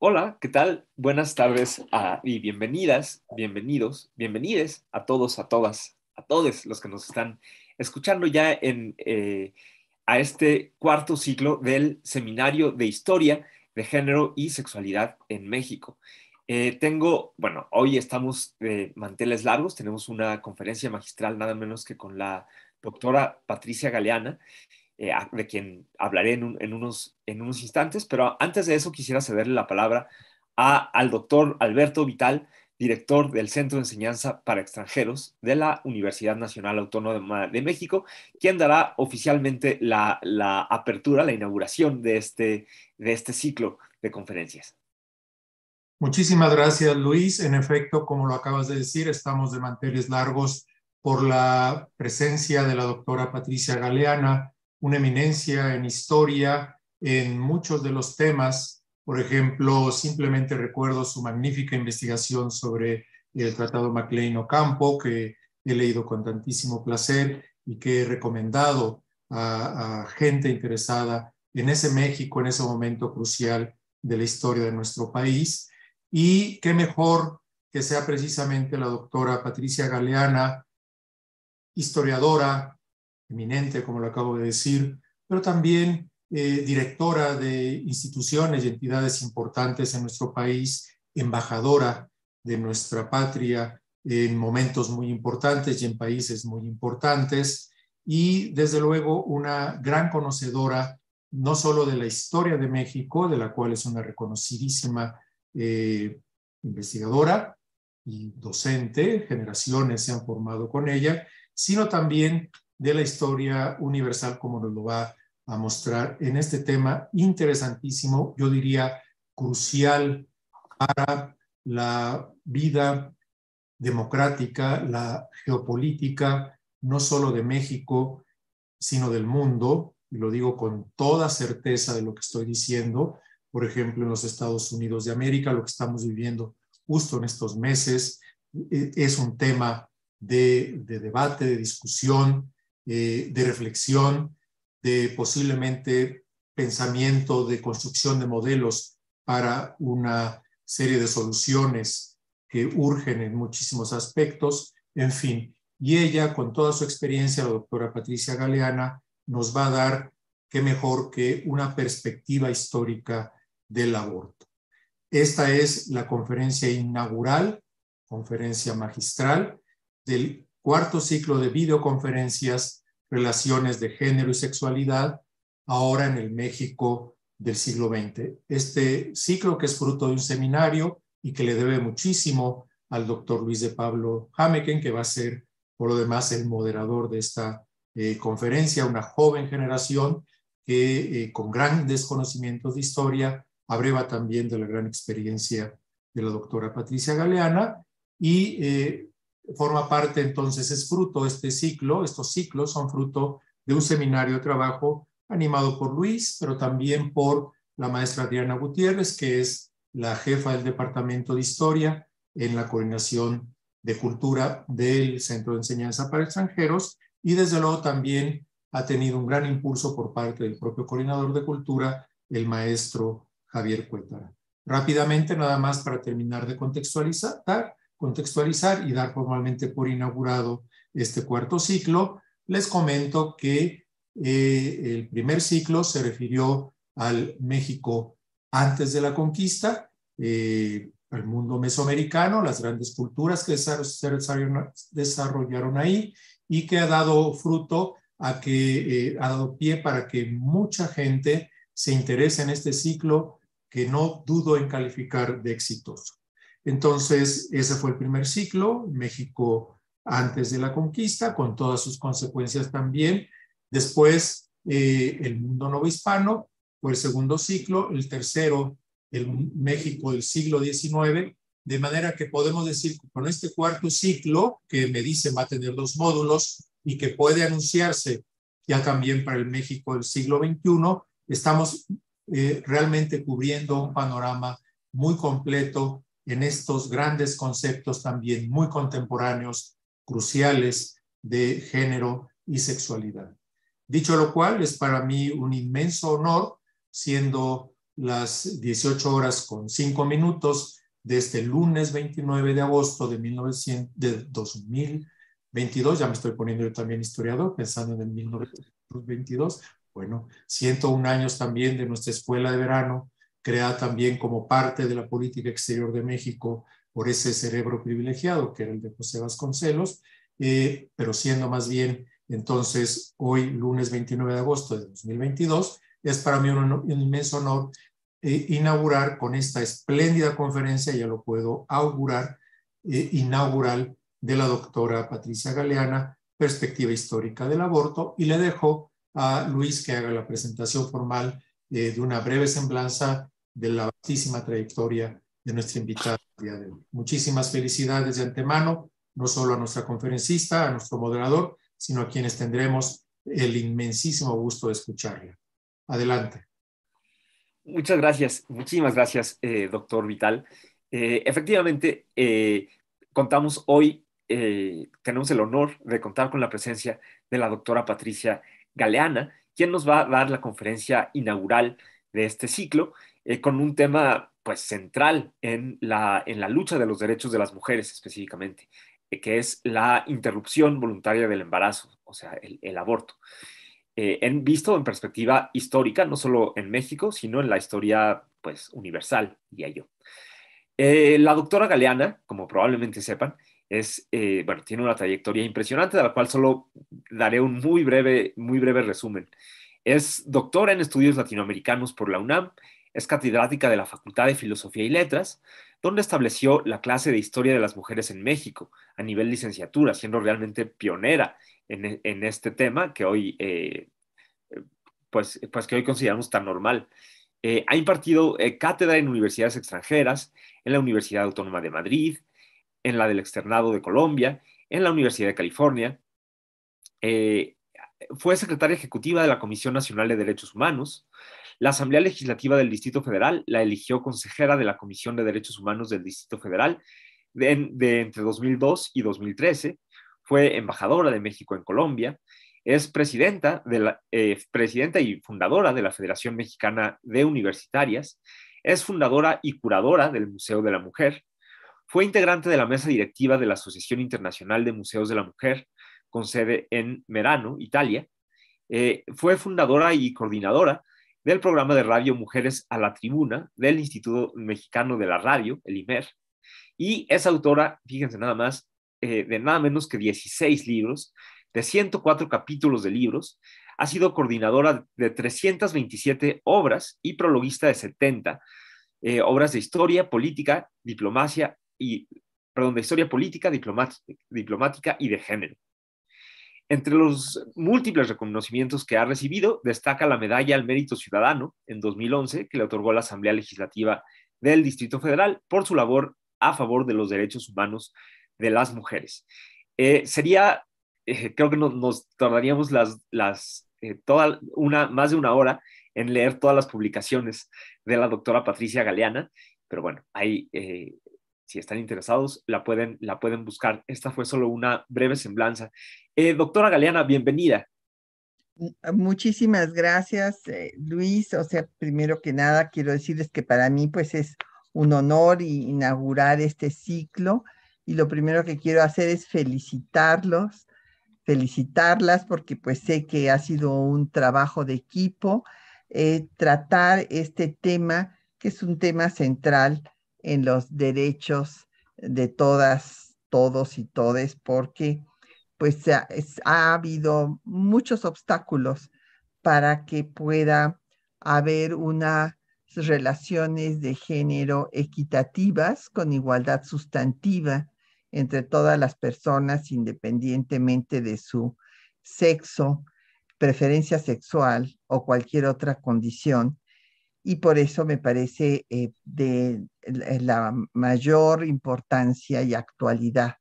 Hola, ¿qué tal? Buenas tardes ah, y bienvenidas, bienvenidos, bienvenides a todos, a todas, a todos los que nos están escuchando ya en, eh, a este cuarto ciclo del Seminario de Historia de Género y Sexualidad en México. Eh, tengo, bueno, hoy estamos de manteles largos, tenemos una conferencia magistral nada menos que con la doctora Patricia Galeana, eh, de quien hablaré en, unos, en unos instantes, pero antes de eso quisiera cederle la palabra a, al doctor Alberto Vital, director del Centro de Enseñanza para Extranjeros de la Universidad Nacional Autónoma de México, quien dará oficialmente la, apertura, la inauguración de este, de este ciclo de conferencias. Muchísimas gracias, Luis. En efecto, como lo acabas de decir, estamos de manteles largos por la presencia de la doctora Patricia Galeana, una eminencia en historia en muchos de los temas. Por ejemplo, simplemente recuerdo su magnífica investigación sobre el Tratado Maclean Ocampo, que he leído con tantísimo placer y que he recomendado a, a gente interesada en ese México, en ese momento crucial de la historia de nuestro país. Y qué mejor que sea precisamente la doctora Patricia Galeana, historiadora, eminente, como lo acabo de decir, pero también eh, directora de instituciones y entidades importantes en nuestro país, embajadora de nuestra patria en momentos muy importantes y en países muy importantes, y desde luego una gran conocedora no solo de la historia de México, de la cual es una reconocidísima eh, investigadora y docente, generaciones se han formado con ella, sino también de la historia universal como nos lo va a mostrar en este tema interesantísimo, yo diría crucial para la vida democrática, la geopolítica, no solo de México, sino del mundo, y lo digo con toda certeza de lo que estoy diciendo, por ejemplo, en los Estados Unidos de América, lo que estamos viviendo justo en estos meses, e, es un tema de, de debate, de discusión, eh, de reflexión, de posiblemente pensamiento, de construcción de modelos para una serie de soluciones que urgen en muchísimos aspectos, en fin. Y ella, con toda su experiencia, la doctora Patricia Galeana, nos va a dar, qué mejor que una perspectiva histórica del aborto. Esta es la conferencia inaugural, conferencia magistral del cuarto ciclo de videoconferencias, relaciones de género y sexualidad, ahora en el México del siglo XX. Este ciclo que es fruto de un seminario y que le debe muchísimo al doctor Luis de Pablo Hameken, que va a ser por lo demás el moderador de esta eh, conferencia, una joven generación que eh, con grandes conocimientos de historia abreva también de la gran experiencia de la doctora Patricia Galeana y eh, forma parte entonces, es fruto este ciclo, estos ciclos son fruto de un seminario de trabajo animado por Luis, pero también por la maestra Diana Gutiérrez, que es la jefa del Departamento de Historia en la Coordinación de Cultura del Centro de Enseñanza para Extranjeros y desde luego también ha tenido un gran impulso por parte del propio coordinador de cultura, el maestro Javier Cuétara. Rápidamente, nada más para terminar de contextualizar, contextualizar y dar formalmente por inaugurado este cuarto ciclo, les comento que eh, el primer ciclo se refirió al México antes de la conquista, eh, al mundo mesoamericano, las grandes culturas que se desarrollaron ahí y que ha dado fruto a que eh, ha dado pie para que mucha gente se interese en este ciclo que no dudo en calificar de exitoso. Entonces, ese fue el primer ciclo, México antes de la conquista, con todas sus consecuencias también. Después, eh, el mundo novohispano fue el segundo ciclo, el tercero, el México del siglo XIX, de manera que podemos decir que con este cuarto ciclo, que me dice va a tener dos módulos y que puede anunciarse ya también para el México del siglo XXI, estamos eh, realmente cubriendo un panorama muy completo en estos grandes conceptos también muy contemporáneos, cruciales de género y sexualidad. Dicho lo cual, es para mí un inmenso honor, siendo las 18 horas con 5 minutos de este lunes 29 de agosto de, 1900, 2022, ya me estoy poniendo yo también historiador, pensando en el 1922, bueno, 101 años también de nuestra escuela de verano, creada también como parte de la política exterior de México por ese cerebro privilegiado que era el de José Vasconcelos, eh, pero siendo más bien entonces hoy lunes 29 de agosto de 2022, es para mí un, inmenso honor eh, inaugurar con esta espléndida conferencia, ya lo puedo augurar, eh, inaugural de la doctora Patricia Galeana, Perspectiva Histórica del Aborto, y le dejo a Luis que haga la presentación formal de una breve semblanza de la vastísima trayectoria de nuestra invitada de hoy. Muchísimas felicidades de antemano, no solo a nuestra conferencista, a nuestro moderador, sino a quienes tendremos el inmensísimo gusto de escucharla. Adelante. Muchas gracias, muchísimas gracias, eh, doctor Vital. Eh, efectivamente, eh, contamos hoy, tenemos el honor de contar con la presencia de la doctora Patricia Galeana, quien nos va a dar la conferencia inaugural de este ciclo eh, con un tema pues central en la, en la lucha de los derechos de las mujeres específicamente, eh, que es la interrupción voluntaria del embarazo, o sea, el, aborto. Eh, en, visto en perspectiva histórica, no solo en México, sino en la historia pues universal, diría yo. la doctora Galeana, como probablemente sepan, es, bueno, tiene una trayectoria impresionante, de la cual solo daré un muy breve, muy breve resumen. Es doctora en estudios latinoamericanos por la UNAM, es catedrática de la Facultad de Filosofía y Letras, donde estableció la clase de Historia de las Mujeres en México a nivel licenciatura, siendo realmente pionera en, e, este tema que hoy, eh, eh, pues, pues, que hoy consideramos tan normal. Eh, ha impartido cátedra en universidades extranjeras, en la Universidad Autónoma de Madrid, en la del Externado de Colombia, en la Universidad de California. fue secretaria ejecutiva de la Comisión Nacional de Derechos Humanos, la Asamblea Legislativa del Distrito Federal la eligió consejera de la Comisión de Derechos Humanos del Distrito Federal de, entre 2002 y 2013, fue embajadora de México en Colombia, es presidenta, de la, eh, presidenta y fundadora de la Federación Mexicana de Universitarias, es fundadora y curadora del Museo de la Mujer, fue integrante de la mesa directiva de la Asociación Internacional de Museos de la Mujer, con sede en Merano, Italia, eh, fue fundadora y coordinadora del programa de radio Mujeres a la Tribuna del Instituto Mexicano de la Radio, el IMER, y es autora, fíjense nada más, eh, de nada menos que 16 libros, de 104 capítulos de libros, ha sido coordinadora de 327 obras y prologuista de 70 eh, obras de historia, política, diplomacia y, perdón, historia política, diplomática, diplomática y de género. Entre los múltiples reconocimientos que ha recibido, destaca la Medalla al Mérito Ciudadano en 2011 que le otorgó la Asamblea Legislativa del Distrito Federal por su labor a favor de los derechos humanos de las mujeres. Eh, sería, eh, creo que nos, tardaríamos las, eh, más de una hora en leer todas las publicaciones de la doctora Patricia Galeana, pero bueno, ahí si están interesados, la pueden, la pueden buscar. Esta fue solo una breve semblanza. Eh, doctora Galeana, bienvenida. Mm, muchísimas gracias, eh, Luis. O sea, primero que nada, quiero decirles que para mí, pues, es un honor inaugurar este ciclo. Y lo primero que quiero hacer es felicitarlos, felicitarlas, porque pues sé que ha sido un trabajo de equipo, eh, tratar este tema, que es un tema central en los derechos de todas, todos y todes, porque pues ha, ha habido muchos obstáculos para que pueda haber unas relaciones de género equitativas con igualdad sustantiva entre todas las personas independientemente de su sexo, preferencia sexual o cualquier otra condición y por eso me parece eh, de eh, la mayor importancia y actualidad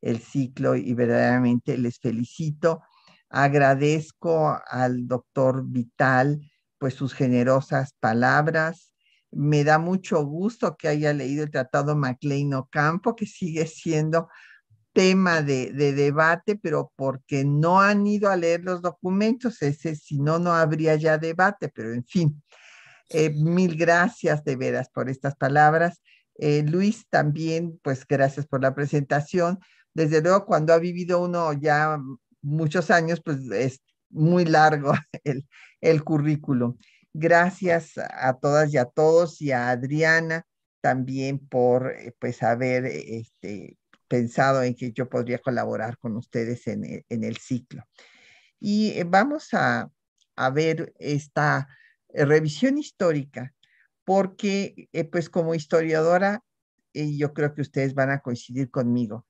el ciclo y verdaderamente les felicito. Agradezco al doctor Vital pues sus generosas palabras. Me da mucho gusto que haya leído el Tratado Maclean Ocampo, que sigue siendo tema de, de, debate, pero porque no han ido a leer los documentos, ese si no, no habría ya debate, pero en fin, eh, mil gracias de veras por estas palabras. Eh, Luis, también, pues gracias por la presentación. Desde luego, cuando ha vivido uno ya muchos años, pues es muy largo el, el currículum. Gracias a todas y a todos y a Adriana también por eh, pues haber este, pensado en que yo podría colaborar con ustedes en el, ciclo. Y vamos a ver esta eh, revisión histórica, porque eh, pues como historiadora, y eh, yo creo que ustedes van a coincidir conmigo.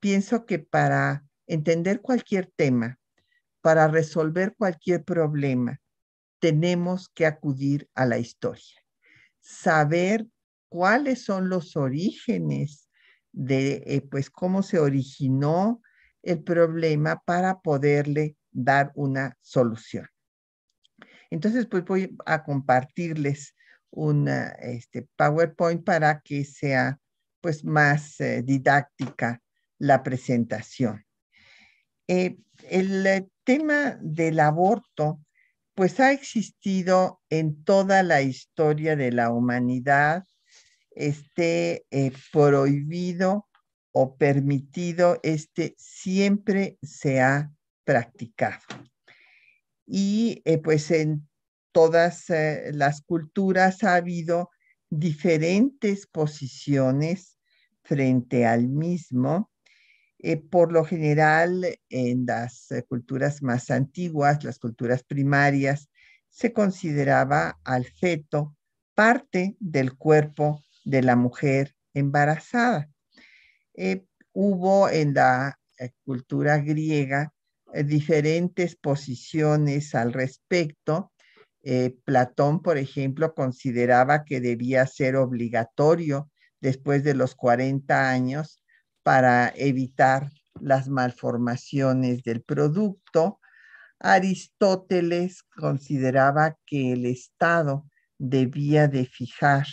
Pienso que para entender cualquier tema, para resolver cualquier problema, tenemos que acudir a la historia, saber cuáles son los orígenes de, pues, cómo se originó el problema para poderle dar una solución. Entonces, pues voy a compartirles un este, PowerPoint para que sea pues más eh, didáctica la presentación. Eh, el eh, tema del aborto pues ha existido en toda la historia de la humanidad, esté prohibido o permitido, este siempre se ha practicado y eh, pues en todas eh, las culturas ha habido diferentes posiciones frente al mismo. Eh, por lo general, en las culturas más antiguas, las culturas primarias, se consideraba al feto parte del cuerpo de la mujer embarazada. hubo en la cultura griega eh, diferentes posiciones al respecto. Eh, Platón, por ejemplo, consideraba que debía ser obligatorio después de los 40 años para evitar las malformaciones del producto. Aristóteles consideraba que el Estado debía de fijar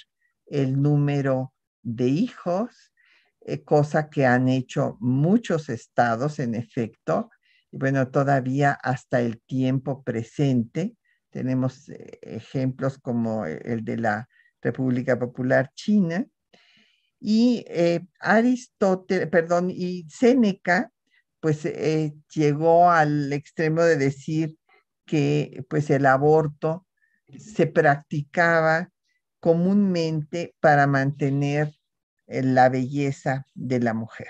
el número de hijos, eh, cosa que han hecho muchos estados, en efecto, bueno, todavía hasta el tiempo presente tenemos eh, ejemplos como eh, el de la República Popular China. Y eh, Aristóteles, perdón, y Séneca, pues llegó al extremo de decir que pues el aborto se practicaba comúnmente para mantener la belleza de la mujer.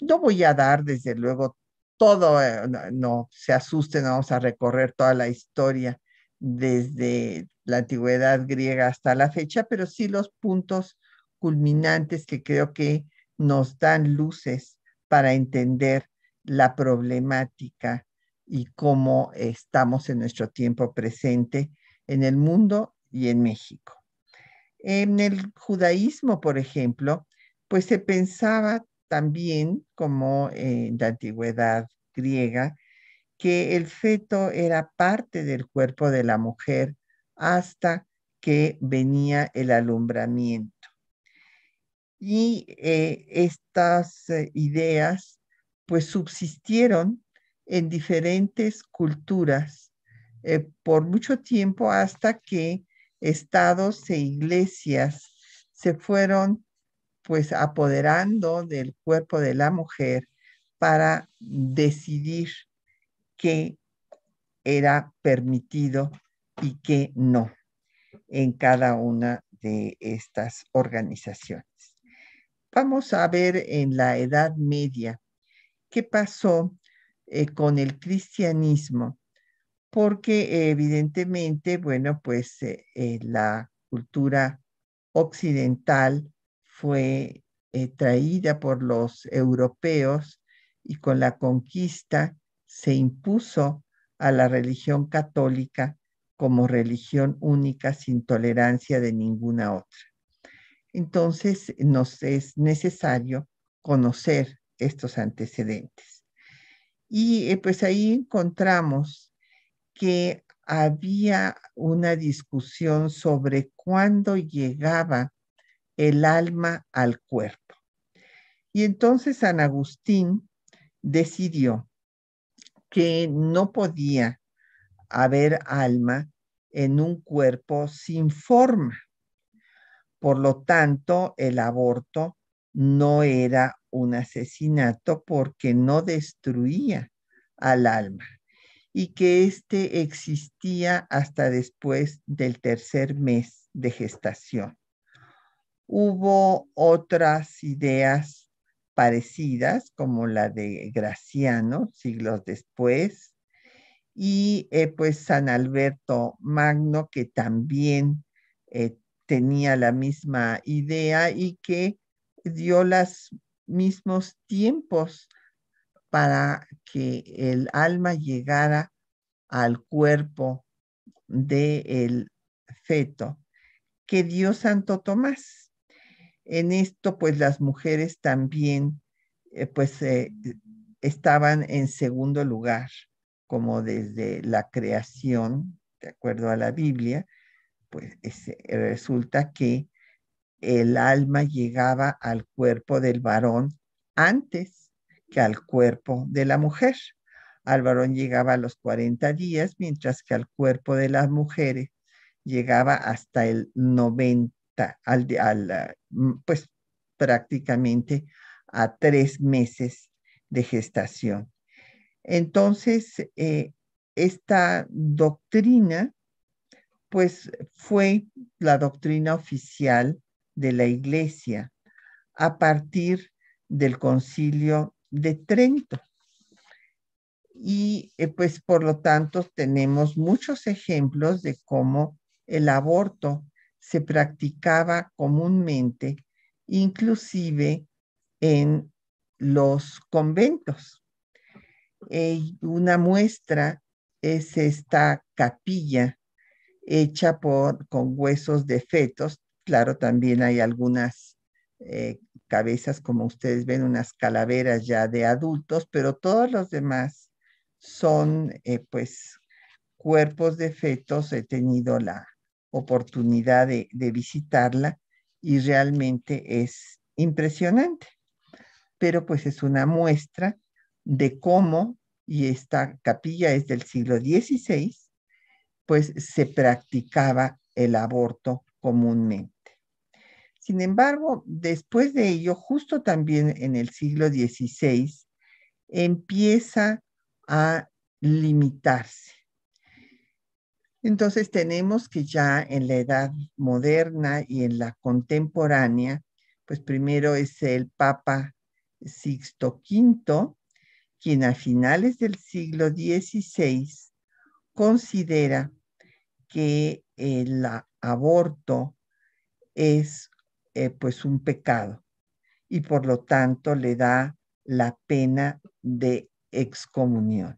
no voy a dar, desde luego, todo, eh, no, se asusten, vamos a recorrer toda la historia desde la antigüedad griega hasta la fecha, pero sí los puntos culminantes que creo que nos dan luces para entender la problemática y cómo estamos en nuestro tiempo presente en el mundo y en México. En el judaísmo, por ejemplo, pues se pensaba también como en eh, la antigüedad griega, que el feto era parte del cuerpo de la mujer hasta que venía el alumbramiento. Y eh, estas eh, ideas pues subsistieron en diferentes culturas por mucho tiempo hasta que estados e iglesias se fueron pues apoderando del cuerpo de la mujer para decidir qué era permitido y qué no en cada una de estas organizaciones. Vamos a ver en la Edad Media qué pasó eh, con el cristianismo, porque evidentemente, bueno, pues eh, eh, la cultura occidental fue eh, traída por los europeos y con la conquista se impuso a la religión católica como religión única sin tolerancia de ninguna otra. Entonces nos es necesario conocer estos antecedentes. Y eh, pues ahí encontramos que había una discusión sobre cuándo llegaba el alma al cuerpo. Y entonces San Agustín decidió que no podía haber alma en un cuerpo sin forma. Por lo tanto, el aborto no era un asesinato porque no destruía al alma y que éste existía hasta después del tercer mes de gestación. Hubo otras ideas parecidas, como la de Graciano, siglos después, y eh, pues San Alberto Magno, que también eh, tenía la misma idea y que dio los mismos tiempos para que el alma llegara al cuerpo del feto que dio Santo Tomás. En esto, pues las mujeres también, eh, pues eh, estaban en segundo lugar, como desde la creación, de acuerdo a la Biblia, pues resulta que el alma llegaba al cuerpo del varón antes que al cuerpo de la mujer. Al varón llegaba a los 40 días, mientras que al cuerpo de las mujeres llegaba hasta el 90 al, ah, pues prácticamente a tres meses de gestación. Entonces, eh, esta doctrina, pues fue la doctrina oficial de la Iglesia a partir del concilio de Trento. Y eh, pues por lo tanto tenemos muchos ejemplos de cómo el aborto se practicaba comúnmente, inclusive en los conventos. una muestra es esta capilla hecha por, con huesos de fetos. Claro, también hay algunas eh, cabezas, como ustedes ven, unas calaveras ya de adultos, pero todos los demás son eh, pues cuerpos de fetos. He tenido la, oportunidad de, visitarla y realmente es impresionante. Pero pues es una muestra de cómo, y esta capilla es del siglo XVI, pues se practicaba el aborto comúnmente. Sin embargo, después de ello, justo también en el siglo XVI, empieza a limitarse entonces tenemos que ya en la edad moderna y en la contemporánea, pues primero es el Papa Sixto V, quien a finales del siglo XVI considera que el aborto es eh, pues un pecado y por lo tanto le da la pena de excomunión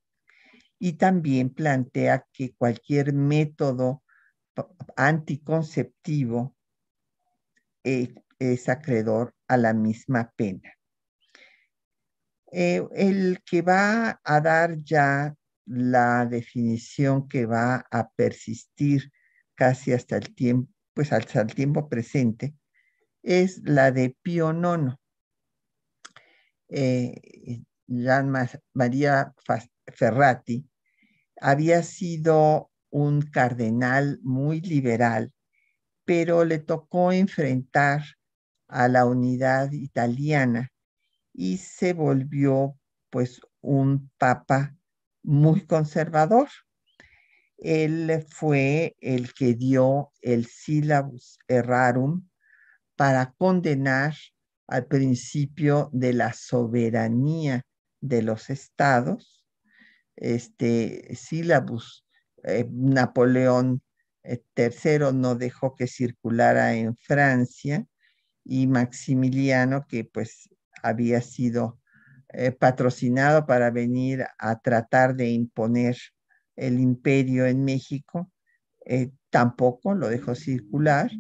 y también plantea que cualquier método anticonceptivo eh, es acreedor a la misma pena. Eh, el que va a dar ya la definición que va a persistir casi hasta el tiempo, pues el tiempo presente, es la de Pío IX. Eh, María Ferrati había sido un cardenal muy liberal, pero le tocó enfrentar a la unidad italiana y se volvió pues un papa muy conservador. Él fue el que dio el syllabus errarum para condenar al principio de la soberanía de los estados este, sílabus. Eh, Napoleón III eh, no dejó que circulara en Francia y Maximiliano, que pues había sido eh, patrocinado para venir a tratar de imponer el imperio en México, tampoco lo dejó circular.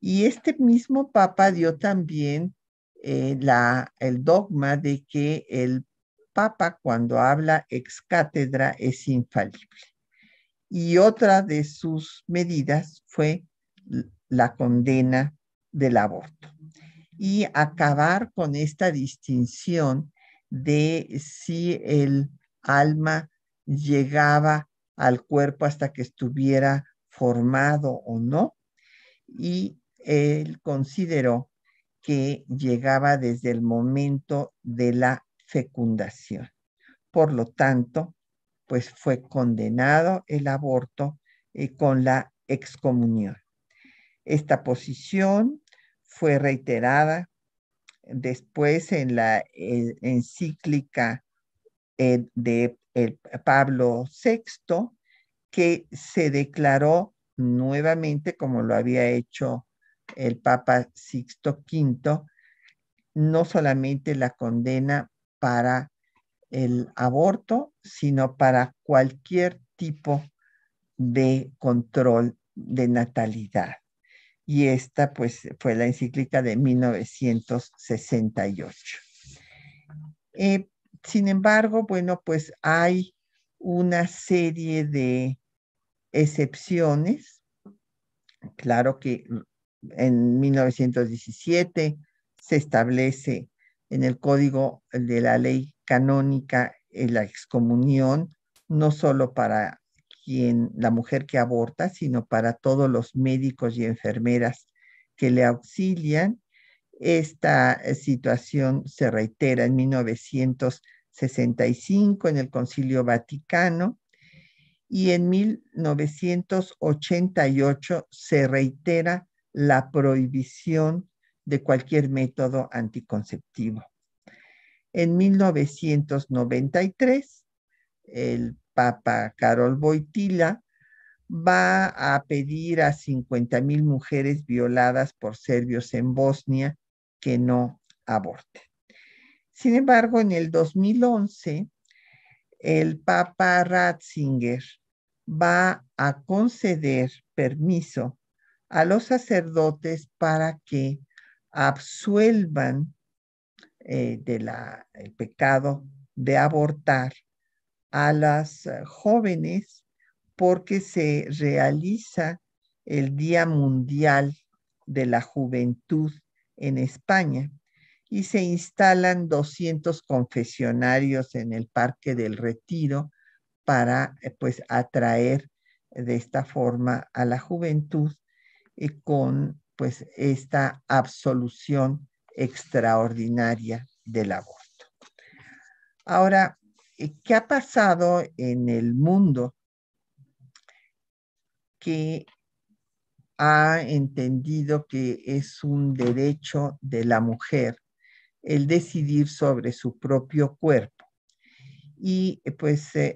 Y este mismo papa dio también la, el dogma de que el Papa cuando habla ex cátedra es infalible. Y otra de sus medidas fue la condena del aborto y acabar con esta distinción de si el alma llegaba al cuerpo hasta que estuviera formado o no. Y él consideró que llegaba desde el momento de la fecundación. Por lo tanto, pues fue condenado el aborto y eh, con la excomunión. Esta posición fue reiterada después en la encíclica eh, de Pablo VI, que se declaró nuevamente, como lo había hecho el Papa Sixto V, no solamente la condena para el aborto, sino para cualquier tipo de control de natalidad. Y esta pues fue la encíclica de 1968. Eh, sin embargo, bueno, pues hay una serie de excepciones. Claro que en 1917 se establece en el código de la ley canónica en la excomunión, no solo para quien, la mujer que aborta, sino para todos los médicos y enfermeras que le auxilian. Esta eh, situación se reitera en 1965 en el Concilio Vaticano y en 1988 se reitera la prohibición de cualquier método anticonceptivo. En 1993, el Papa Carol Boitila va a pedir a 50.000 mujeres violadas por serbios en Bosnia que no aborten. Sin embargo, en el 2011, el Papa Ratzinger va a conceder permiso a los sacerdotes para que absuelvan eh, del pecado de abortar a las eh, jóvenes porque se realiza el Día Mundial de la Juventud en España y se instalan 200 confesionarios en el Parque del Retiro para eh, pues atraer de esta forma a la juventud eh, con pues esta absolución extraordinaria del aborto. Ahora, ¿qué ha pasado en el mundo que ha entendido que es un derecho de la mujer el decidir sobre su propio cuerpo? Y pues eh,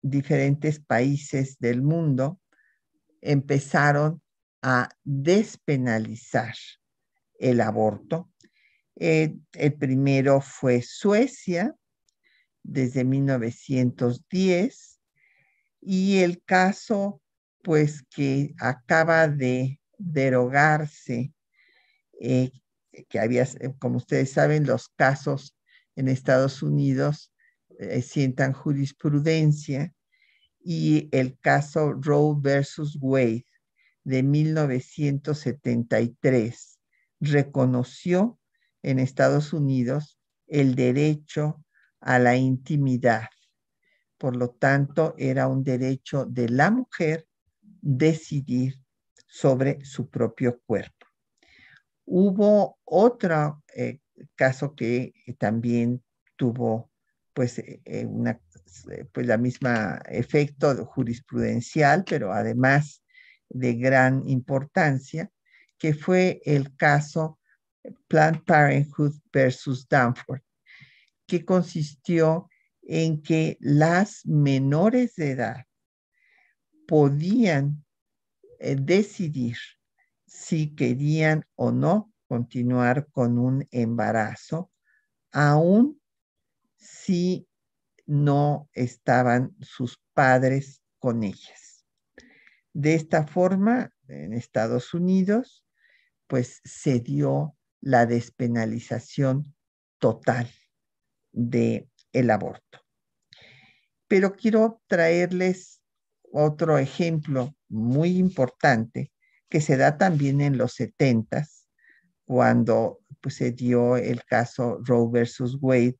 diferentes países del mundo empezaron a despenalizar el aborto. Eh, el primero fue Suecia desde 1910 y el caso pues que acaba de derogarse, eh, que había, como ustedes saben, los casos en Estados Unidos eh, sientan jurisprudencia y el caso Roe versus Wade de 1973 reconoció en Estados Unidos el derecho a la intimidad. Por lo tanto, era un derecho de la mujer decidir sobre su propio cuerpo. Hubo otro eh, caso que eh, también tuvo pues, eh, una, pues la misma efecto jurisprudencial, pero además de gran importancia, que fue el caso Planned Parenthood versus Danforth, que consistió en que las menores de edad podían eh, decidir si querían o no continuar con un embarazo, aun si no estaban sus padres con ellas. De esta forma, en Estados Unidos, pues se dio la despenalización total del el aborto. Pero quiero traerles otro ejemplo muy importante que se da también en los setentas, cuando pues, se dio el caso Roe versus Wade,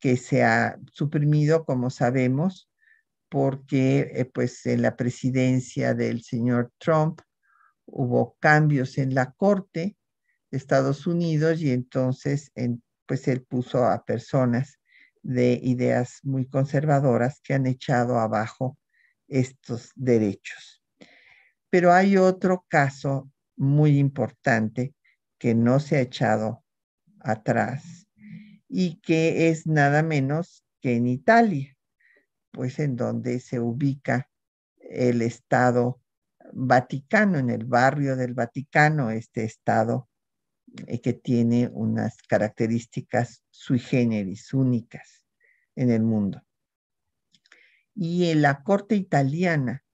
que se ha suprimido, como sabemos, porque eh, pues en la presidencia del señor Trump hubo cambios en la corte de Estados Unidos y entonces pues él puso a personas de ideas muy conservadoras que han echado abajo estos derechos. Pero hay otro caso muy importante que no se ha echado atrás y que es nada menos que en Italia pues en donde se ubica el Estado Vaticano, en el barrio del Vaticano, este Estado eh, que tiene unas características sui generis, únicas en el mundo. Y la corte italiana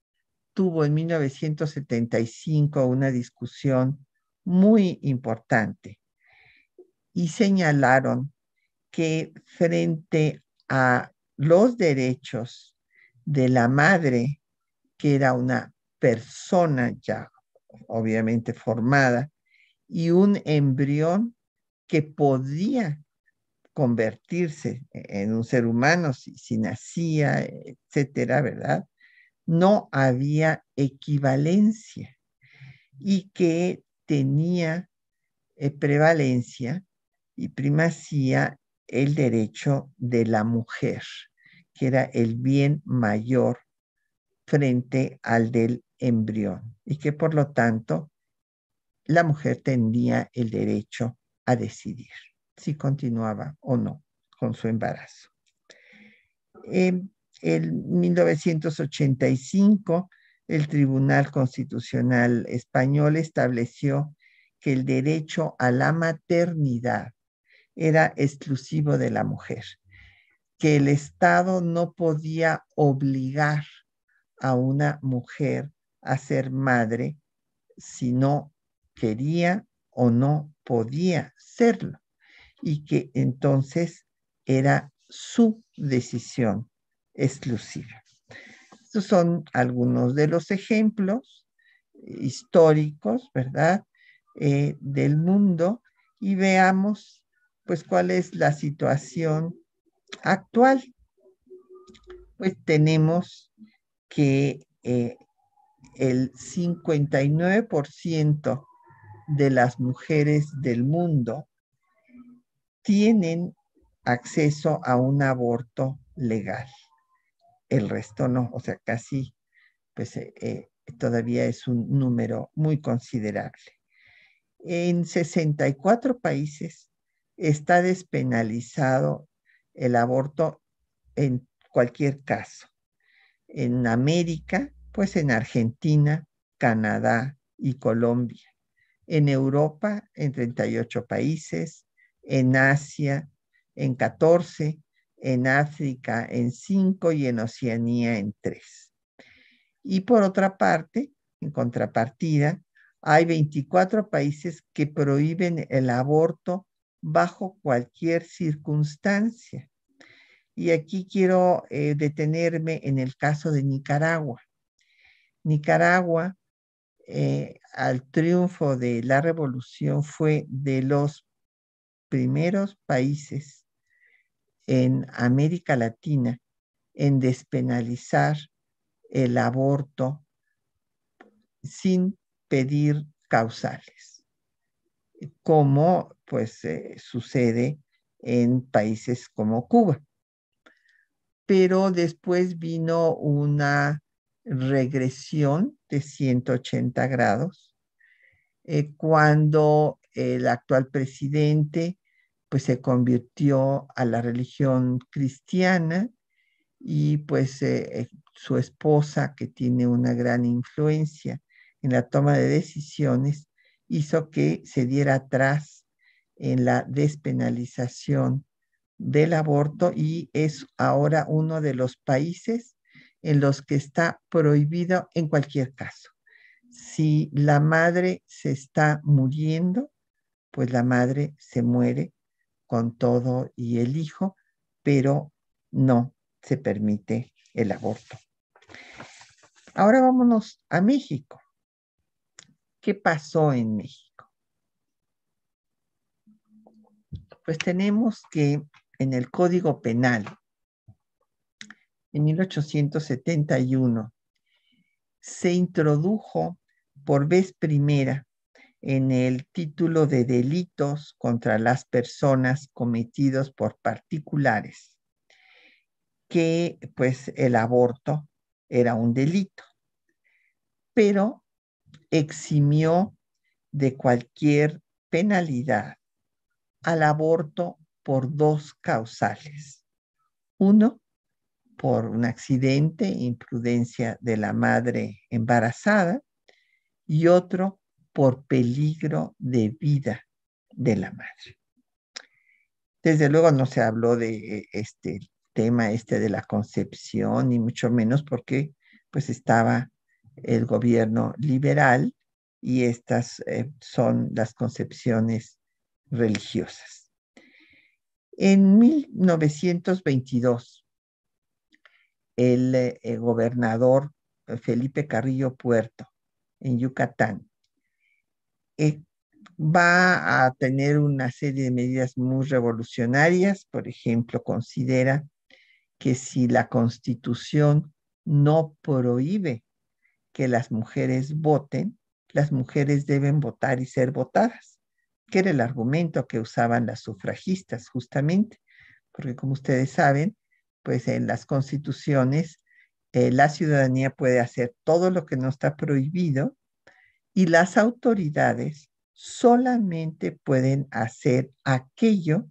tuvo en 1975 una discusión muy importante y señalaron que frente a los derechos de la madre, que era una persona ya obviamente formada, y un embrión que podía convertirse en un ser humano si, si nacía, etcétera, ¿verdad? No había equivalencia y que tenía eh, prevalencia y primacía el derecho de la mujer, que era el bien mayor frente al del embrión y que por lo tanto la mujer tenía el derecho a decidir si continuaba o no con su embarazo. En 1985, el Tribunal Constitucional Español estableció que el derecho a la maternidad era exclusivo de la mujer, que el Estado no podía obligar a una mujer a ser madre si no quería o no podía serlo y que entonces era su decisión exclusiva. Estos son algunos de los ejemplos históricos, ¿verdad?, eh, del mundo y veamos pues cuál es la situación actual. Pues tenemos que eh, el 59% de las mujeres del mundo tienen acceso a un aborto legal. El resto no, o sea, casi, pues eh, eh, todavía es un número muy considerable. En 64 países está despenalizado el aborto en cualquier caso. En América, pues en Argentina, Canadá y Colombia. En Europa, en 38 países. En Asia, en 14. En África, en 5. Y en Oceanía, en 3. Y por otra parte, en contrapartida, hay 24 países que prohíben el aborto bajo cualquier circunstancia. Y aquí quiero eh, detenerme en el caso de Nicaragua. Nicaragua, eh, al triunfo de la revolución, fue de los primeros países en América Latina en despenalizar el aborto sin pedir causales, como pues eh, sucede en países como Cuba. Pero después vino una regresión de 180 grados eh, cuando el actual presidente pues se convirtió a la religión cristiana y pues eh, su esposa que tiene una gran influencia en la toma de decisiones hizo que se diera atrás en la despenalización del aborto y es ahora uno de los países en los que está prohibido en cualquier caso. Si la madre se está muriendo, pues la madre se muere con todo y el hijo, pero no se permite el aborto. Ahora vámonos a México. ¿Qué pasó en México? Pues tenemos que en el Código Penal, en 1871, se introdujo por vez primera en el título de delitos contra las personas cometidos por particulares, que pues el aborto era un delito, pero eximió de cualquier penalidad al aborto por dos causales. Uno, por un accidente, imprudencia de la madre embarazada, y otro por peligro de vida de la madre. Desde luego no se habló de eh, este tema este de la concepción, ni mucho menos porque pues estaba el gobierno liberal y estas eh, son las concepciones religiosas. En 1922, el, eh, gobernador Felipe Carrillo Puerto en Yucatán eh, va a tener una serie de medidas muy revolucionarias. Por ejemplo, considera que si la constitución no prohíbe que las mujeres voten, las mujeres deben votar y ser votadas que era el argumento que usaban las sufragistas justamente, porque como ustedes saben, pues en las constituciones eh, la ciudadanía puede hacer todo lo que no está prohibido y las autoridades solamente pueden hacer aquello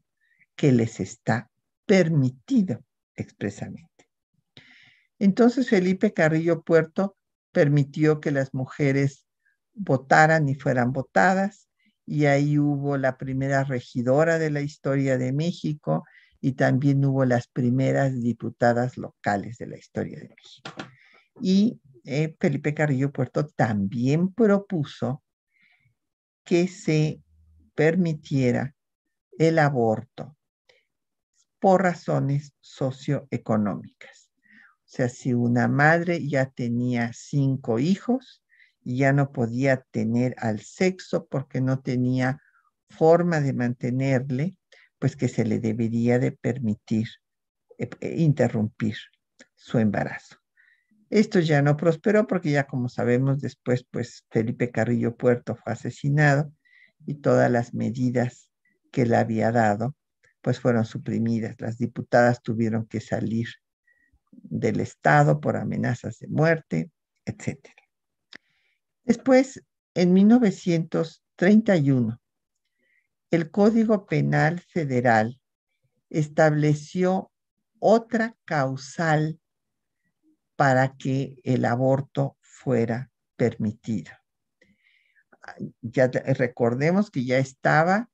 que les está permitido expresamente. Entonces Felipe Carrillo Puerto permitió que las mujeres votaran y fueran votadas, y ahí hubo la primera regidora de la historia de México y también hubo las primeras diputadas locales de la historia de México. Y eh, Felipe Carrillo Puerto también propuso que se permitiera el aborto por razones socioeconómicas. O sea, si una madre ya tenía cinco hijos, ya no podía tener al sexo porque no tenía forma de mantenerle, pues que se le debería de permitir eh, eh, interrumpir su embarazo. Esto ya no prosperó porque ya como sabemos después, pues Felipe Carrillo Puerto fue asesinado y todas las medidas que le había dado, pues fueron suprimidas. Las diputadas tuvieron que salir del Estado por amenazas de muerte, etcétera. Después, en 1931, el Código Penal Federal estableció otra causal para que el aborto fuera permitido. Ya recordemos que ya estaba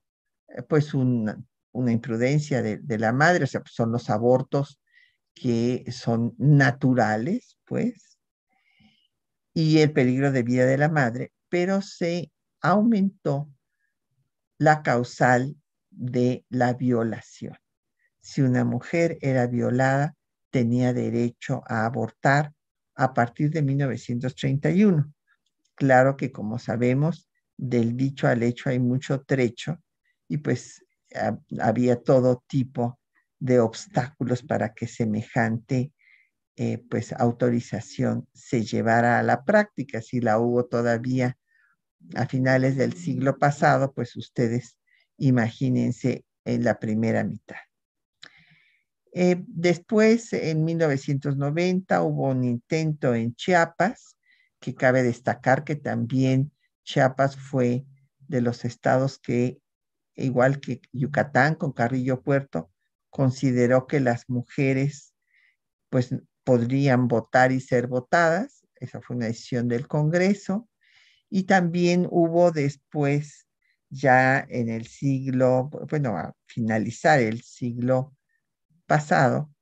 eh, pues una imprudencia de, la madre, o sea, pues, son los abortos que son naturales, pues, y el peligro de vida de la madre, pero se aumentó la causal de la violación. Si una mujer era violada, tenía derecho a abortar a partir de 1931. Claro que como sabemos, del dicho al hecho hay mucho trecho y pues había todo tipo de obstáculos para que semejante eh, pues autorización se llevara a la práctica. Si la hubo todavía a finales del siglo pasado, pues ustedes imagínense en la primera mitad. Eh, después, en 1990, hubo un intento en Chiapas, que cabe destacar que también Chiapas fue de los estados que, igual que Yucatán con Carrillo Puerto, consideró que las mujeres pues podrían votar y ser votadas. Esa fue una decisión del Congreso. Y también hubo después, ya en el siglo, bueno, a finalizar el siglo pasado,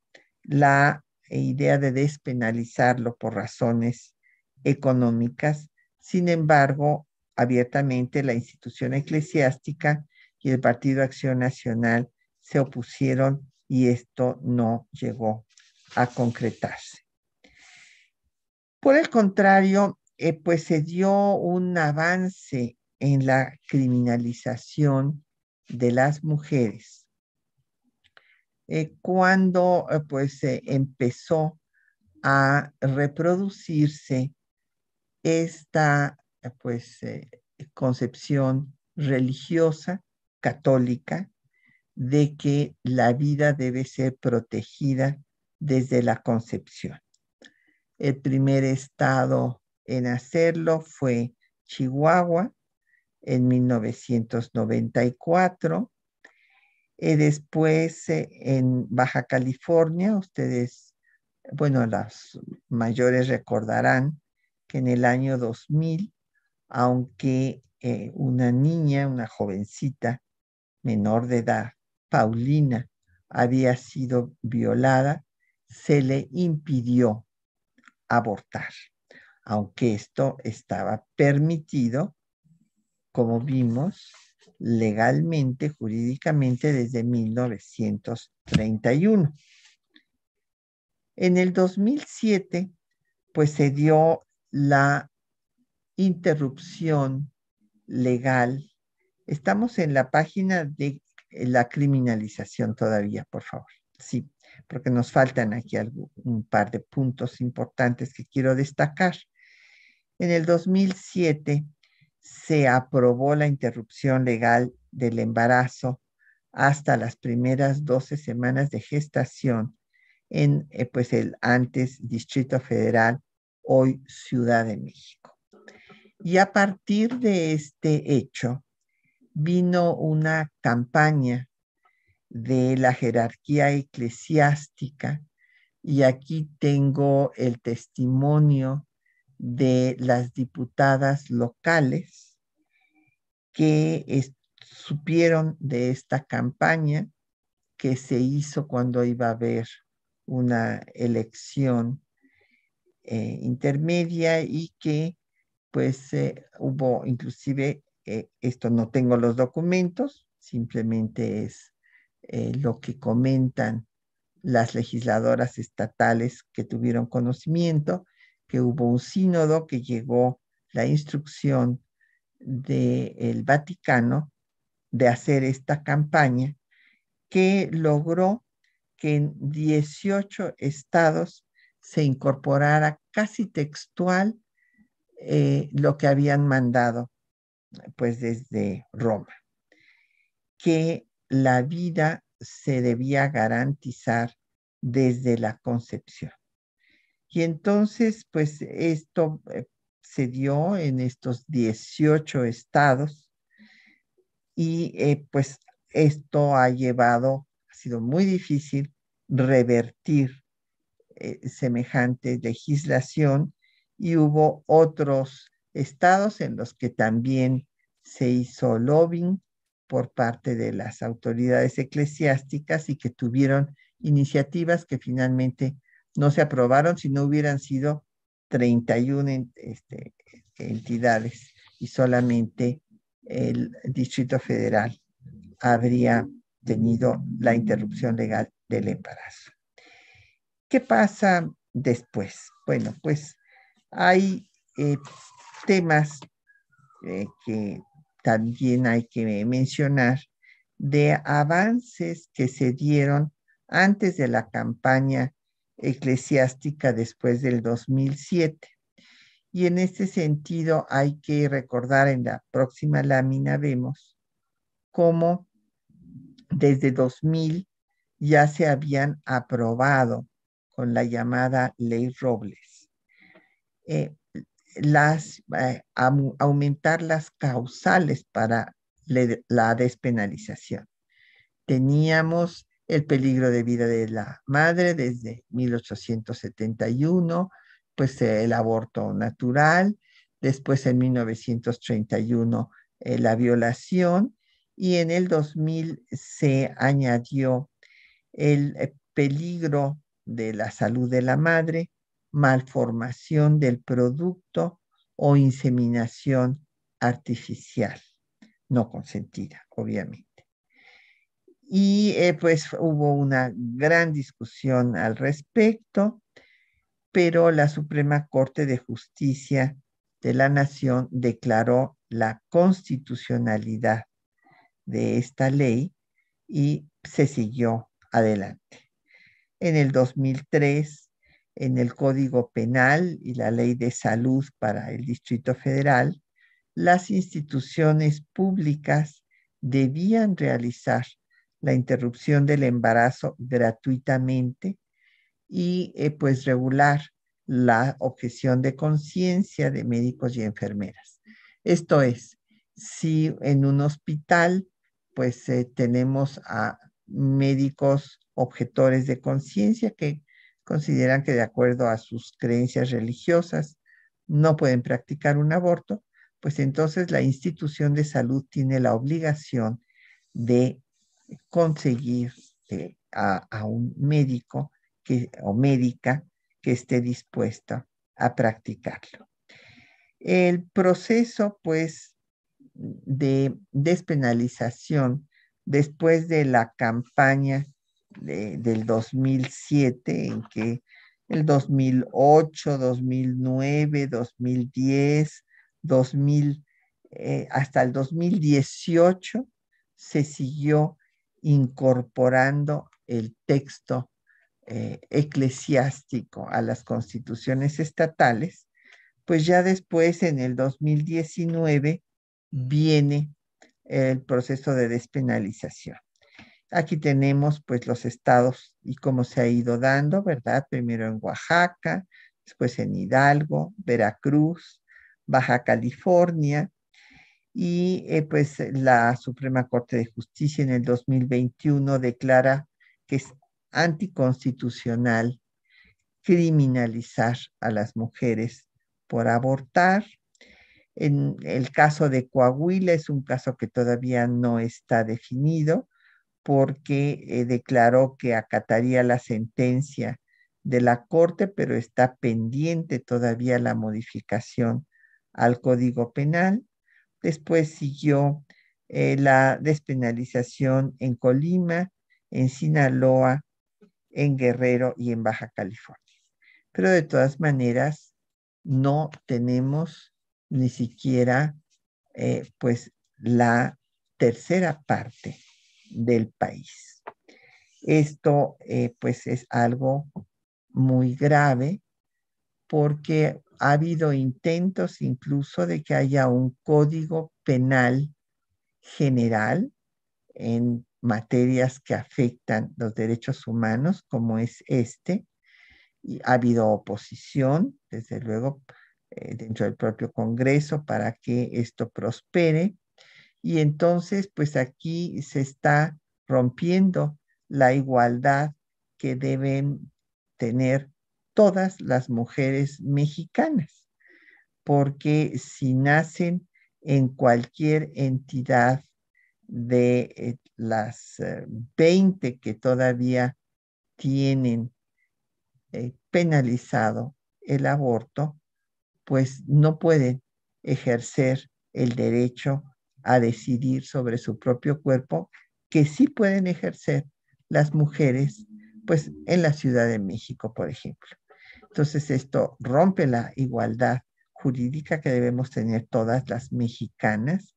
la idea de despenalizarlo por razones económicas. Sin embargo, abiertamente la institución eclesiástica y el Partido Acción Nacional se opusieron y esto no llegó a concretarse. Por el contrario, eh, pues se dio un avance en la criminalización de las mujeres. Eh, cuando eh, pues empezó a reproducirse esta pues concepción religiosa católica de que la vida debe ser protegida desde la concepción. El primer estado en hacerlo fue Chihuahua en 1994. Y eh, después eh, en Baja California, ustedes, bueno, las mayores recordarán que en el año 2000, aunque eh, una niña, una jovencita menor de edad, Paulina, había sido violada, se le impidió abortar, aunque esto estaba permitido, como vimos, legalmente, jurídicamente, desde 1931. En el 2007, pues se dio la interrupción legal. Estamos en la página de eh, la criminalización todavía, por favor. Sí porque nos faltan aquí un par de puntos importantes que quiero destacar. En el 2007 se aprobó la interrupción legal del embarazo hasta las primeras 12 semanas de gestación en eh, pues el antes Distrito Federal, hoy Ciudad de México. Y a partir de este hecho vino una campaña de la jerarquía eclesiástica y aquí tengo el testimonio de las diputadas locales que supieron de esta campaña que se hizo cuando iba a haber una elección eh, intermedia y que pues eh, hubo inclusive, eh, esto no tengo los documentos, simplemente es eh, lo que comentan las legisladoras estatales que tuvieron conocimiento, que hubo un sínodo que llegó la instrucción del Vaticano de hacer esta campaña que logró que en 18 estados se incorporara casi textual eh, lo que habían mandado pues desde Roma, que la vida se debía garantizar desde la concepción. Y entonces, pues esto eh, se dio en estos 18 estados y eh, pues esto ha llevado, ha sido muy difícil revertir eh, semejante legislación y hubo otros estados en los que también se hizo lobbying por parte de las autoridades eclesiásticas y que tuvieron iniciativas que finalmente no se aprobaron si no hubieran sido 31 este, entidades y solamente el Distrito Federal habría tenido la interrupción legal del embarazo. ¿Qué pasa después? Bueno, pues hay eh, temas eh, que también hay que mencionar de avances que se dieron antes de la campaña eclesiástica después del 2007. Y en este sentido hay que recordar en la próxima lámina vemos cómo desde 2000 ya se habían aprobado con la llamada ley Robles. Eh, las, eh, aumentar las causales para la despenalización. Teníamos el peligro de vida de la madre desde 1871, pues el aborto natural, después en 1931 eh, la violación y en el 2000 se añadió el eh, peligro de la salud de la madre malformación del producto o inseminación artificial, no consentida, obviamente. Y eh, pues hubo una gran discusión al respecto, pero la Suprema Corte de Justicia de la Nación declaró la constitucionalidad de esta ley y se siguió adelante. En el 2003 en el Código Penal y la Ley de Salud para el Distrito Federal, las instituciones públicas debían realizar la interrupción del embarazo gratuitamente y eh, pues regular la objeción de conciencia de médicos y enfermeras. Esto es, si en un hospital pues eh, tenemos a médicos objetores de conciencia que consideran que de acuerdo a sus creencias religiosas no pueden practicar un aborto, pues entonces la institución de salud tiene la obligación de conseguir eh, a, un médico que, o médica que esté dispuesta a practicarlo. El proceso, pues, de despenalización después de la campaña del 2007 en que el 2008, 2009, 2010, 2000, hasta el 2018 se siguió incorporando el texto eh, eclesiástico a las constituciones estatales, pues ya después en el 2019 viene el proceso de despenalización. Aquí tenemos pues los estados y cómo se ha ido dando, ¿verdad? Primero en Oaxaca, después en Hidalgo, Veracruz, Baja California y eh, pues la Suprema Corte de Justicia en el 2021 declara que es anticonstitucional criminalizar a las mujeres por abortar. En el caso de Coahuila es un caso que todavía no está definido porque eh, declaró que acataría la sentencia de la Corte, pero está pendiente todavía la modificación al Código Penal. Después siguió eh, la despenalización en Colima, en Sinaloa, en Guerrero y en Baja California. Pero de todas maneras, no tenemos ni siquiera eh, pues la tercera parte del país. Esto eh, pues es algo muy grave porque ha habido intentos incluso de que haya un código penal general en materias que afectan los derechos humanos como es este. Y ha habido oposición, desde luego, eh, dentro del propio Congreso para que esto prospere y entonces, pues aquí se está rompiendo la igualdad que deben tener todas las mujeres mexicanas, porque si nacen en cualquier entidad de eh, las 20 eh, que todavía tienen eh, penalizado el aborto, pues no pueden ejercer el derecho a decidir sobre su propio cuerpo que sí pueden ejercer las mujeres, pues en la Ciudad de México, por ejemplo. Entonces esto rompe la igualdad jurídica que debemos tener todas las mexicanas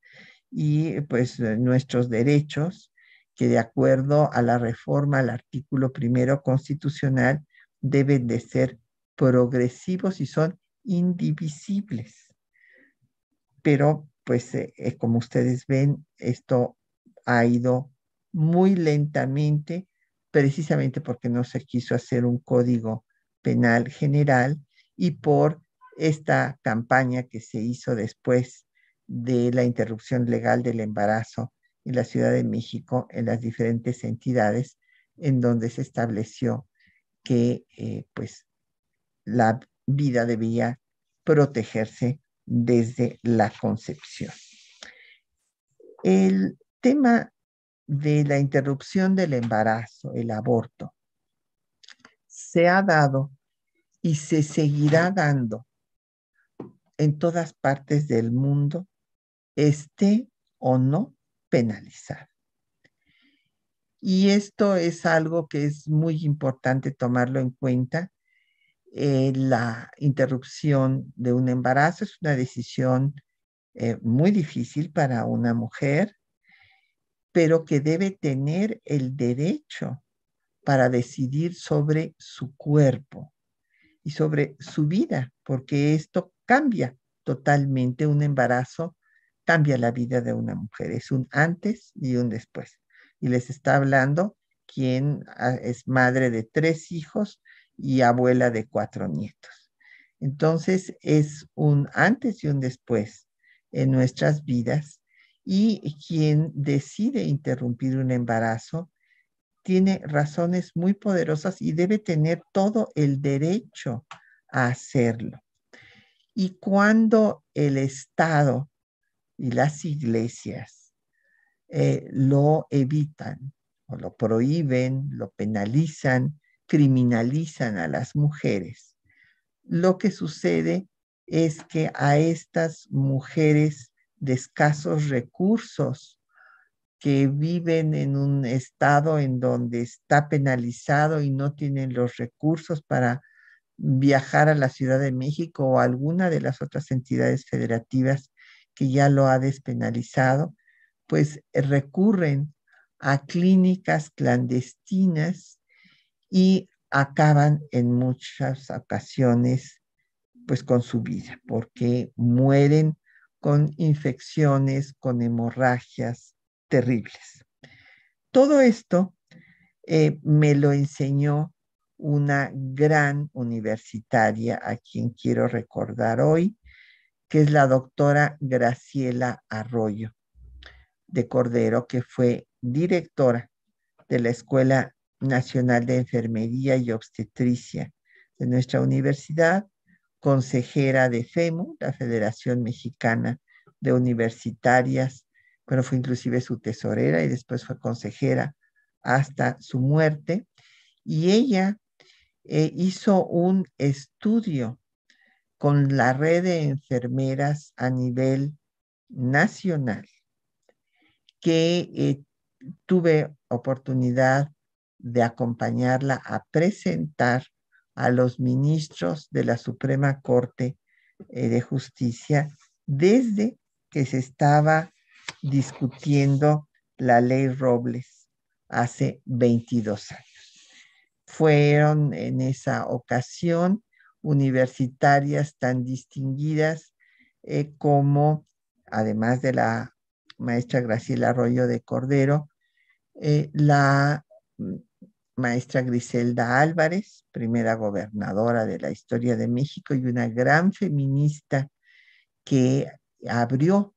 y pues nuestros derechos que de acuerdo a la reforma al artículo primero constitucional deben de ser progresivos y son indivisibles. Pero pues eh, eh, como ustedes ven, esto ha ido muy lentamente, precisamente porque no se quiso hacer un código penal general y por esta campaña que se hizo después de la interrupción legal del embarazo en la Ciudad de México, en las diferentes entidades, en donde se estableció que eh, pues la vida debía protegerse desde la concepción. El tema de la interrupción del embarazo, el aborto, se ha dado y se seguirá dando en todas partes del mundo, esté o no penalizado. Y esto es algo que es muy importante tomarlo en cuenta eh, la interrupción de un embarazo es una decisión eh, muy difícil para una mujer, pero que debe tener el derecho para decidir sobre su cuerpo y sobre su vida, porque esto cambia totalmente un embarazo, cambia la vida de una mujer, es un antes y un después. Y les está hablando quien ah, es madre de tres hijos y abuela de cuatro nietos. Entonces es un antes y un después en nuestras vidas y quien decide interrumpir un embarazo tiene razones muy poderosas y debe tener todo el derecho a hacerlo. Y cuando el Estado y las iglesias eh, lo evitan o lo prohíben, lo penalizan, criminalizan a las mujeres. Lo que sucede es que a estas mujeres de escasos recursos que viven en un estado en donde está penalizado y no tienen los recursos para viajar a la Ciudad de México o alguna de las otras entidades federativas que ya lo ha despenalizado, pues recurren a clínicas clandestinas y acaban en muchas ocasiones pues con su vida, porque mueren con infecciones, con hemorragias terribles. Todo esto eh, me lo enseñó una gran universitaria a quien quiero recordar hoy, que es la doctora Graciela Arroyo de Cordero, que fue directora de la Escuela Nacional de Enfermería y Obstetricia de nuestra universidad, consejera de FEMU, la Federación Mexicana de Universitarias, bueno, fue inclusive su tesorera y después fue consejera hasta su muerte. Y ella eh, hizo un estudio con la red de enfermeras a nivel nacional que eh, tuve oportunidad de acompañarla a presentar a los ministros de la Suprema Corte eh, de Justicia desde que se estaba discutiendo la ley Robles hace 22 años. Fueron en esa ocasión universitarias tan distinguidas eh, como, además de la maestra Graciela Arroyo de Cordero, eh, la mm, maestra Griselda Álvarez, primera gobernadora de la historia de México y una gran feminista que abrió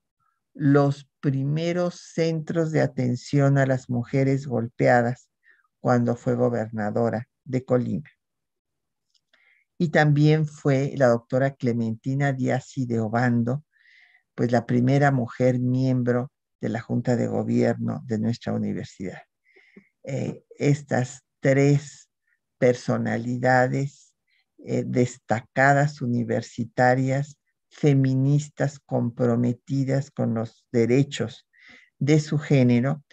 los primeros centros de atención a las mujeres golpeadas cuando fue gobernadora de Colima. Y también fue la doctora Clementina Díaz y de Obando, pues la primera mujer miembro de la Junta de Gobierno de nuestra universidad. Eh, estas tres personalidades eh, destacadas universitarias, feministas comprometidas con los derechos de su género,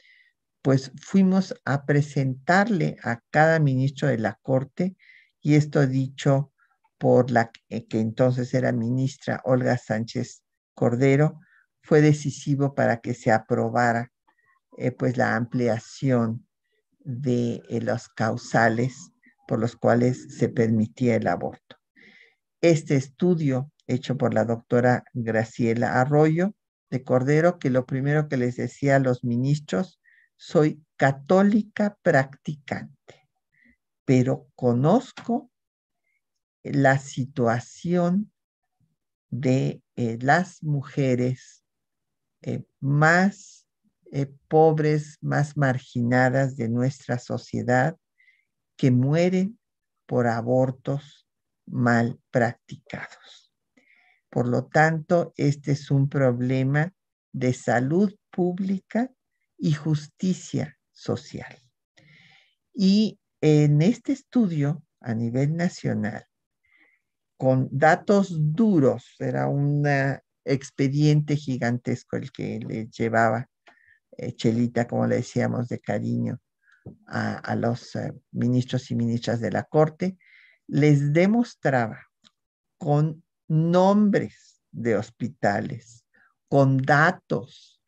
pues fuimos a presentarle a cada ministro de la Corte, y esto dicho por la que, entonces era ministra Olga Sánchez Cordero, fue decisivo para que se aprobara eh, pues la ampliación de eh, los causales por los cuales se permitía el aborto. Este estudio hecho por la doctora Graciela Arroyo de Cordero, que lo primero que les decía a los ministros, soy católica practicante, pero conozco la situación de eh, las mujeres eh, más eh, pobres, más marginadas de nuestra sociedad que mueren por abortos mal practicados. Por lo tanto, este es un problema de salud pública y justicia social. Y en este estudio a nivel nacional, con datos duros, era un expediente gigantesco el que le llevaba eh, chelita, como le decíamos, de cariño a, los eh, ministros y ministras de la corte, les demostraba con nombres de hospitales, con datos,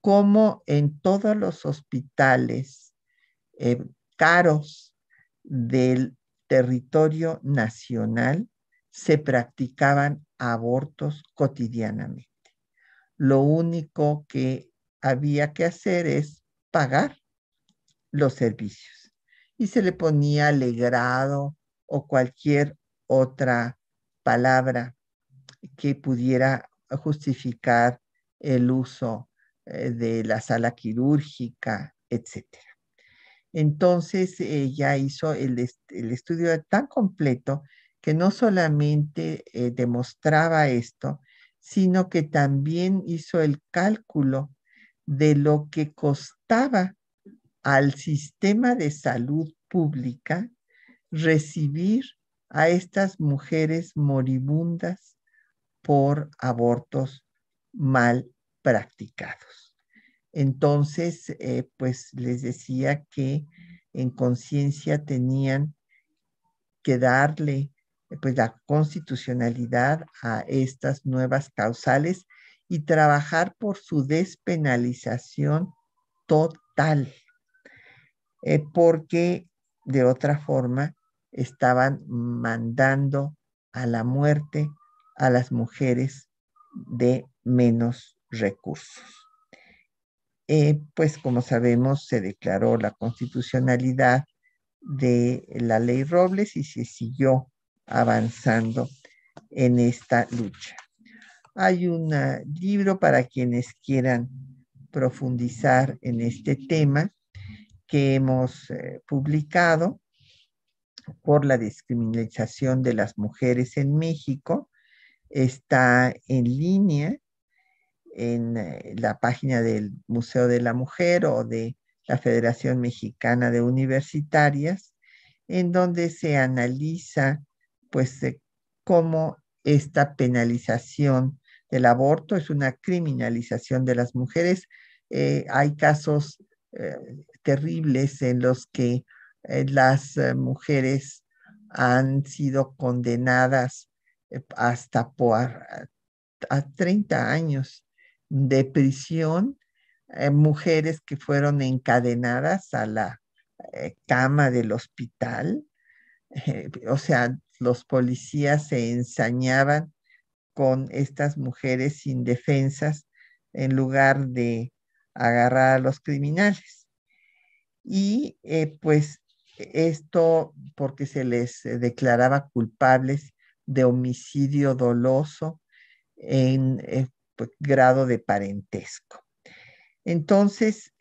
cómo en todos los hospitales eh, caros del territorio nacional se practicaban abortos cotidianamente. Lo único que había que hacer es pagar los servicios. Y se le ponía alegrado o cualquier otra palabra que pudiera justificar el uso eh, de la sala quirúrgica, etcétera. Entonces ella hizo el, estudio tan completo que no solamente eh, demostraba esto, sino que también hizo el cálculo de lo que costaba al sistema de salud pública recibir a estas mujeres moribundas por abortos mal practicados. Entonces, eh, pues les decía que en conciencia tenían que darle eh, pues la constitucionalidad a estas nuevas causales y trabajar por su despenalización total, eh, porque de otra forma estaban mandando a la muerte a las mujeres de menos recursos. Eh, pues como sabemos, se declaró la constitucionalidad de la ley Robles y se siguió avanzando en esta lucha. Hay un libro para quienes quieran profundizar en este tema que hemos eh, publicado por la discriminación de las mujeres en México. Está en línea en eh, la página del Museo de la Mujer o de la Federación Mexicana de Universitarias, en donde se analiza pues eh, cómo esta penalización del aborto, es una criminalización de las mujeres. Eh, hay casos eh, terribles en los que eh, las mujeres han sido condenadas hasta por a 30 años de prisión, mujeres que fueron encadenadas a la cama del hospital. o sea, los policías se ensañaban con estas mujeres indefensas en lugar de agarrar a los criminales. Y eh, pues esto porque se les eh, declaraba culpables de homicidio doloso en eh, pues, grado de parentesco. Entonces,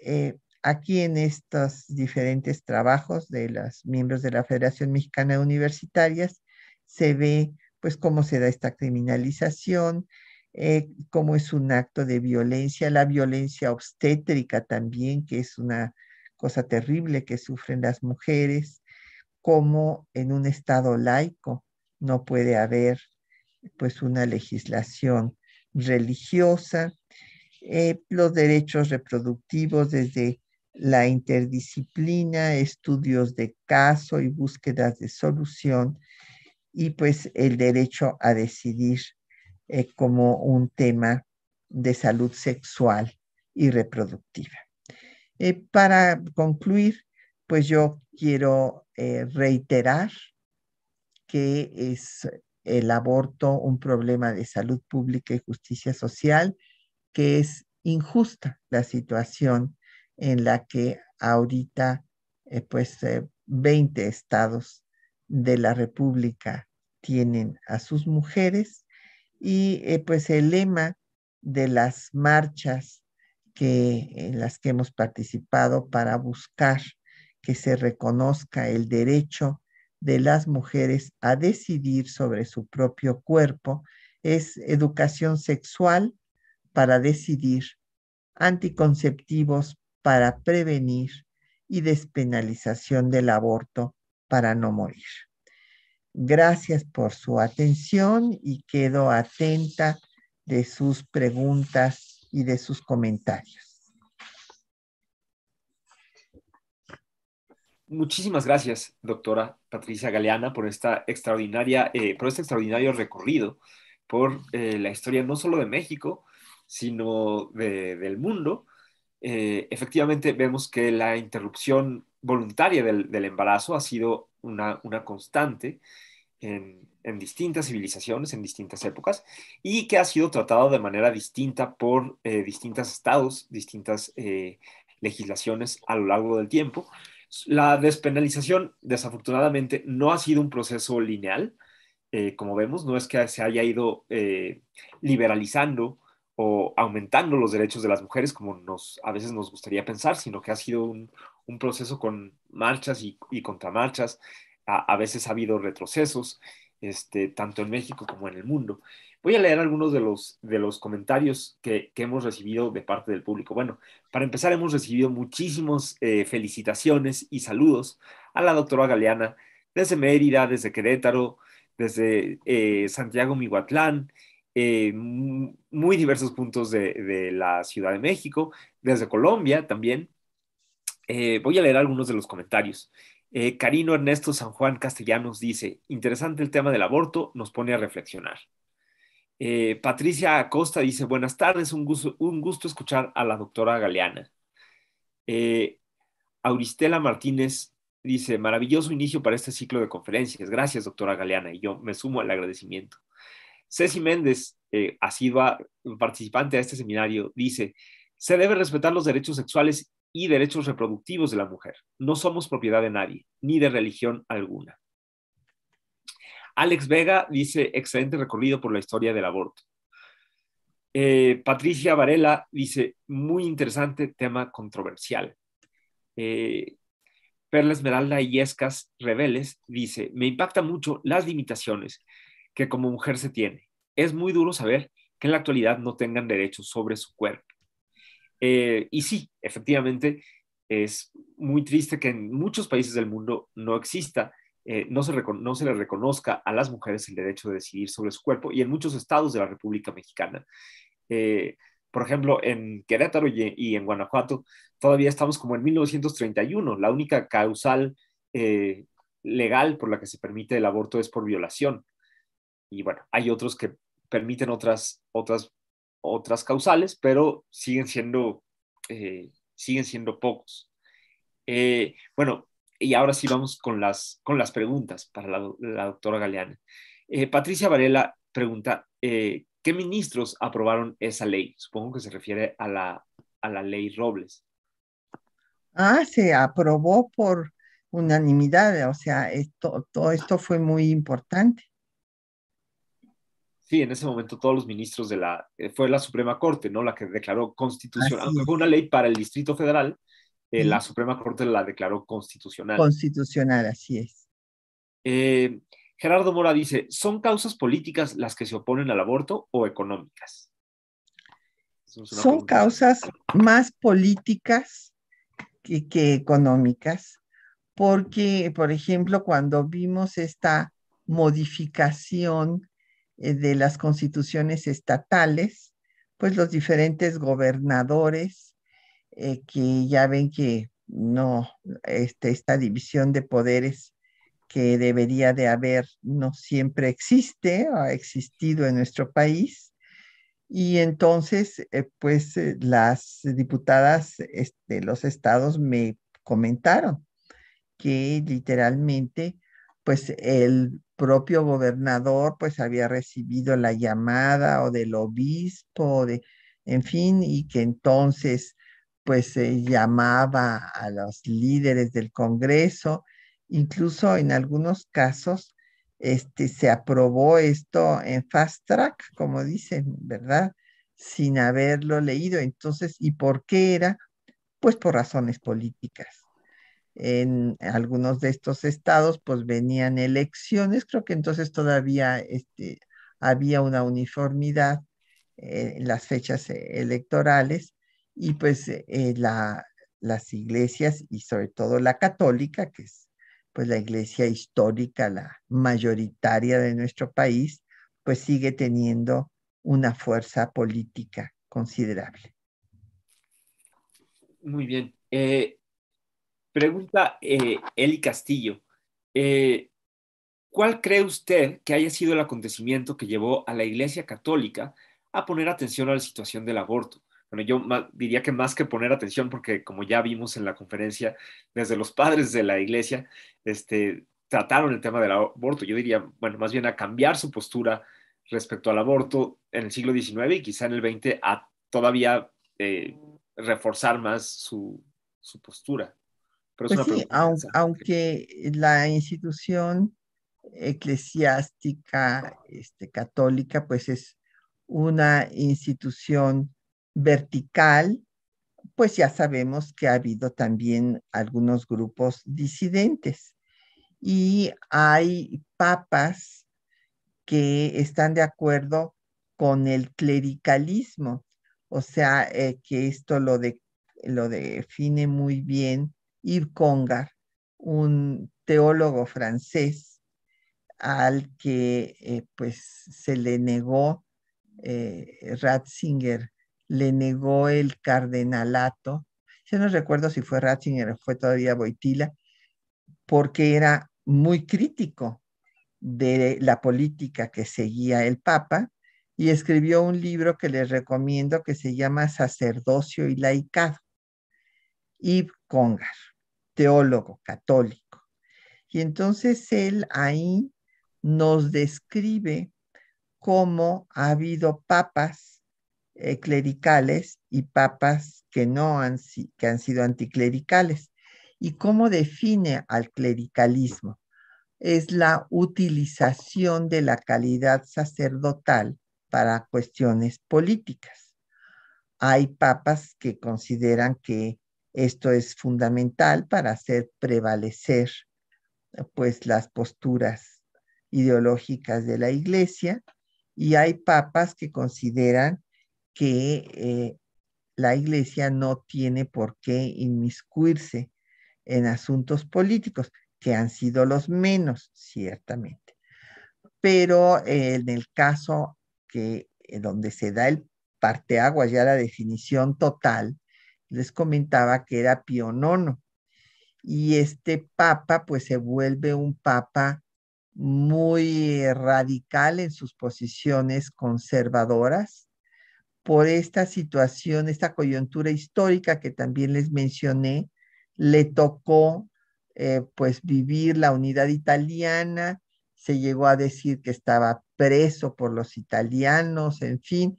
aquí en estos diferentes trabajos de los miembros de la Federación Mexicana de Universitarias, se ve pues cómo se da esta criminalización, eh, cómo es un acto de violencia, la violencia obstétrica también, que es una cosa terrible que sufren las mujeres, cómo en un Estado laico no puede haber pues una legislación religiosa, eh, los derechos reproductivos desde la interdisciplina, estudios de caso y búsquedas de solución y pues el derecho a decidir eh, como un tema de salud sexual y reproductiva. Eh, para concluir, pues yo quiero eh, reiterar que es el aborto un problema de salud pública y justicia social, que es injusta la situación en la que ahorita pues 20 estados de la República tienen a sus mujeres y eh, pues el lema de las marchas que, en las que hemos participado para buscar que se reconozca el derecho de las mujeres a decidir sobre su propio cuerpo es educación sexual para decidir, anticonceptivos para prevenir y despenalización del aborto para no morir. Gracias por su atención y quedo atenta de sus preguntas y de sus comentarios. Muchísimas gracias, doctora Patricia Galeana, por esta extraordinaria, eh, por este extraordinario recorrido por eh, la historia no solo de México, sino del mundo. Eh, efectivamente, vemos que la interrupción voluntaria del, embarazo ha sido una, constante en, en, distintas civilizaciones, en distintas épocas, y que ha sido tratado de manera distinta por eh, distintos estados, distintas eh, legislaciones a lo largo del tiempo. La despenalización, desafortunadamente, no ha sido un proceso lineal. Eh, como vemos, no es que se haya ido liberalizando o aumentando los derechos de las mujeres como nos, a veces nos gustaría pensar, sino que ha sido un, un proceso con marchas y, contramarchas. A, veces ha habido retrocesos, este, tanto en México como en el mundo. Voy a leer algunos de los, de los comentarios que, hemos recibido de parte del público. Bueno, para empezar, hemos recibido muchísimas eh, felicitaciones y saludos a la doctora Galeana desde Mérida, desde Querétaro, desde eh, Santiago miguatlán eh, muy diversos puntos de, de, la Ciudad de México, desde Colombia también, eh, voy a leer algunos de los comentarios. Eh, Carino Ernesto San Juan Castellanos dice, interesante el tema del aborto, nos pone a reflexionar. Eh, Patricia Acosta dice, buenas tardes, un gusto, un gusto escuchar a la doctora Galeana. Eh, Auristela Martínez dice, maravilloso inicio para este ciclo de conferencias. Gracias, doctora Galeana, y yo me sumo al agradecimiento. Ceci Méndez, asidua participante a este seminario, dice, se debe respetar los derechos sexuales y derechos reproductivos de la mujer. No somos propiedad de nadie, ni de religión alguna. Alex Vega dice, excelente recorrido por la historia del aborto. Eh, Patricia Varela dice, muy interesante tema controversial. Eh, Perla Esmeralda Escas Rebeles dice, me impacta mucho las limitaciones que como mujer se tiene. Es muy duro saber que en la actualidad no tengan derechos sobre su cuerpo. Eh, y sí, efectivamente, es muy triste que en muchos países del mundo no exista, eh, no, se no le reconozca a las mujeres el derecho de decidir sobre su cuerpo y en muchos estados de la República Mexicana. Eh, por ejemplo, en Querétaro y, en Guanajuato todavía estamos como en 1931. La única causal legal por la que se permite el aborto es por violación. Y bueno, hay otros que permiten otras, otras otras causales, pero siguen siendo, eh, siguen siendo pocos. Eh, bueno, y ahora sí vamos con las, con las preguntas para la, doctora Galeana. Eh, Patricia Varela pregunta, ¿qué ministros aprobaron esa ley? Supongo que se refiere a la, a la ley Robles. Ah, se aprobó por unanimidad, o sea, esto, todo esto fue muy importante. Sí, en ese momento todos los ministros de la, eh, fue la Suprema Corte, ¿no? La que declaró constitucional, fue una ley para el Distrito Federal, eh, la Suprema Corte la declaró constitucional. Constitucional, así es. Eh, Gerardo Mora dice, ¿son causas políticas las que se oponen al aborto o económicas? Son causas más políticas que, que económicas, porque, por ejemplo, cuando vimos esta modificación eh, de las constituciones estatales, pues los diferentes gobernadores, eh, que ya ven que no, este, esta división de poderes que debería de haber no siempre existe, o ha existido en nuestro país. Y entonces, eh, pues las diputadas de este, los estados me comentaron que literalmente pues el propio gobernador pues había recibido la llamada o del obispo, de, en fin, y que entonces pues llamaba a los líderes del Congreso, incluso en algunos casos este, se aprobó esto en fast track, como dicen, ¿verdad? Sin haberlo leído. Entonces, ¿y por qué era? Pues por razones políticas en algunos de estos estados pues venían elecciones, creo que entonces todavía este, había una uniformidad eh, en las fechas eh, electorales y pues eh, las iglesias y sobre todo la católica, que es pues la iglesia histórica, la mayoritaria de nuestro país, pues sigue teniendo una fuerza política considerable. Muy bien. Pregunta eh, Eli Castillo. Eh, ¿Cuál cree usted que haya sido el acontecimiento que llevó a la Iglesia Católica a poner atención a la situación del aborto? Bueno, yo diría que más que poner atención, porque como ya vimos en la conferencia, desde los padres de la Iglesia, este, trataron el tema del aborto. Yo diría, bueno, más bien a cambiar su postura respecto al aborto en el siglo XIX y quizá en el XX a todavía eh, reforzar más su postura pues sí, aunque, la institución eclesiástica este, católica, pues es una institución vertical, pues ya sabemos que ha habido también algunos grupos disidentes y hay papas que están de acuerdo con el clericalismo, o sea, eh, que esto lo, de, lo define muy bien Yves Congar, un teólogo francés al que eh, pues se le negó, eh, Ratzinger le negó el cardenalato, yo no recuerdo si fue Ratzinger o fue todavía Boitila, porque era muy crítico de la política que seguía el Papa y escribió un libro que les recomiendo que se llama Sacerdocio y Laicado, Yves Congar teólogo católico. Y entonces él ahí nos describe cómo ha habido papas clericales y papas que no han, que han sido anticlericales y cómo define al clericalismo. Es la utilización de la calidad sacerdotal para cuestiones políticas. Hay papas que consideran que esto es fundamental para hacer prevalecer pues las posturas ideológicas de la Iglesia y hay papas que consideran que eh, la Iglesia no tiene por qué inmiscuirse en asuntos políticos, que han sido los menos, ciertamente. Pero eh, en el caso que eh, donde se da el parteaguas, ya la definición total, les comentaba que era pionono, Y este papa pues se vuelve un papa muy radical en sus posiciones conservadoras por esta situación, esta coyuntura histórica que también les mencioné, le tocó eh, pues vivir la unidad italiana, se llegó a decir que estaba preso por los italianos, en fin,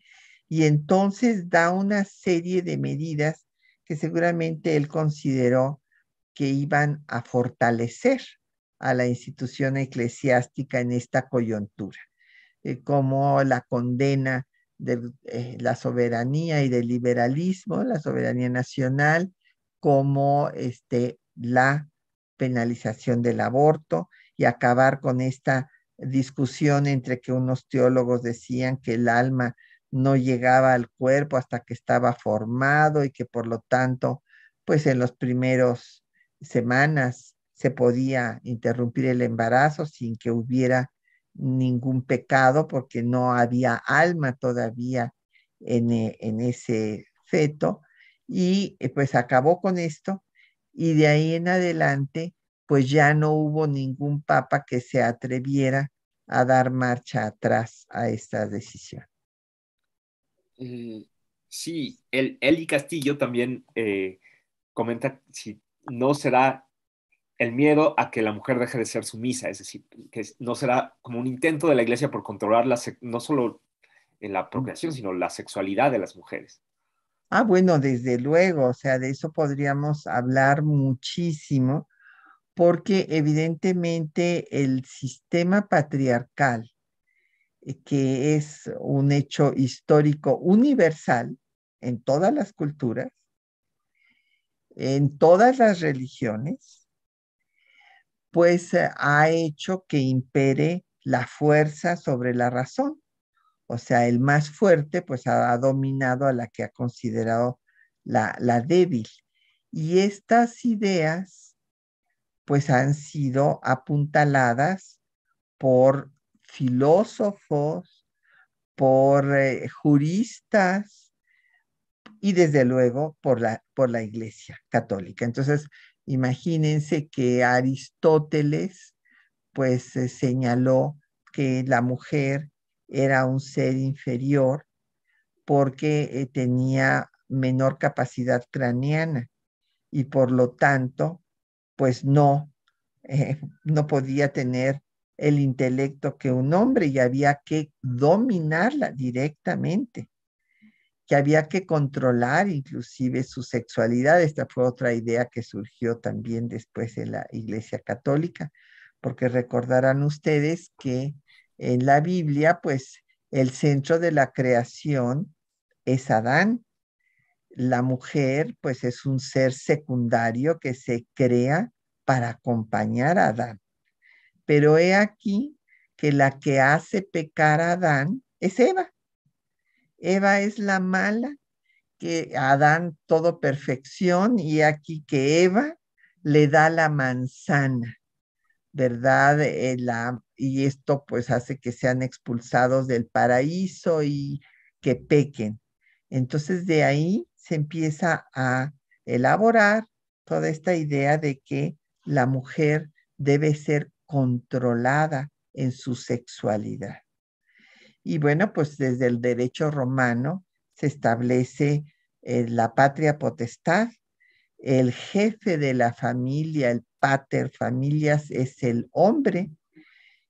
y entonces da una serie de medidas que seguramente él consideró que iban a fortalecer a la institución eclesiástica en esta coyuntura, eh, como la condena de eh, la soberanía y del liberalismo, la soberanía nacional, como este, la penalización del aborto y acabar con esta discusión entre que unos teólogos decían que el alma no llegaba al cuerpo hasta que estaba formado y que por lo tanto, pues en las primeras semanas se podía interrumpir el embarazo sin que hubiera ningún pecado porque no había alma todavía en, eh, en ese feto y eh, pues acabó con esto y de ahí en adelante pues ya no hubo ningún papa que se atreviera a dar marcha atrás a esta decisión. Mm, sí, el, Eli Castillo también eh, comenta si no será el miedo a que la mujer deje de ser sumisa, es decir, que no será como un intento de la iglesia por controlar no solo en la procreación, sino la sexualidad de las mujeres. Ah, bueno, desde luego, o sea, de eso podríamos hablar muchísimo, porque evidentemente el sistema patriarcal eh, que es un hecho histórico universal en todas las culturas, en todas las religiones, pues eh, ha hecho que impere la fuerza sobre la razón. O sea, el más fuerte pues ha, dominado a la que ha considerado la, la débil. Y estas ideas pues han sido apuntaladas por filósofos, por eh, juristas y desde luego por la, por la Iglesia Católica. Entonces, imagínense que Aristóteles pues eh, señaló que la mujer era un ser inferior porque eh, tenía menor capacidad craneana y por lo tanto pues no, no podía tener el intelecto que un hombre y había que dominarla directamente, que había que controlar inclusive su sexualidad. Esta fue otra idea que surgió también después en la Iglesia Católica, porque recordarán ustedes que en la Biblia, pues el centro de la creación es Adán. La mujer, pues es un ser secundario que se crea para acompañar a Adán pero he aquí que la que hace pecar a Adán es Eva. Eva es la mala, que Adán todo perfección y aquí que Eva le da la manzana, ¿verdad? Eh, la, y esto pues hace que sean expulsados del paraíso y que pequen. Entonces de ahí se empieza a elaborar toda esta idea de que la mujer debe ser controlada en su sexualidad. Y bueno, pues desde el derecho romano se establece eh, la patria potestad. El jefe de la familia, el pater familias, es el hombre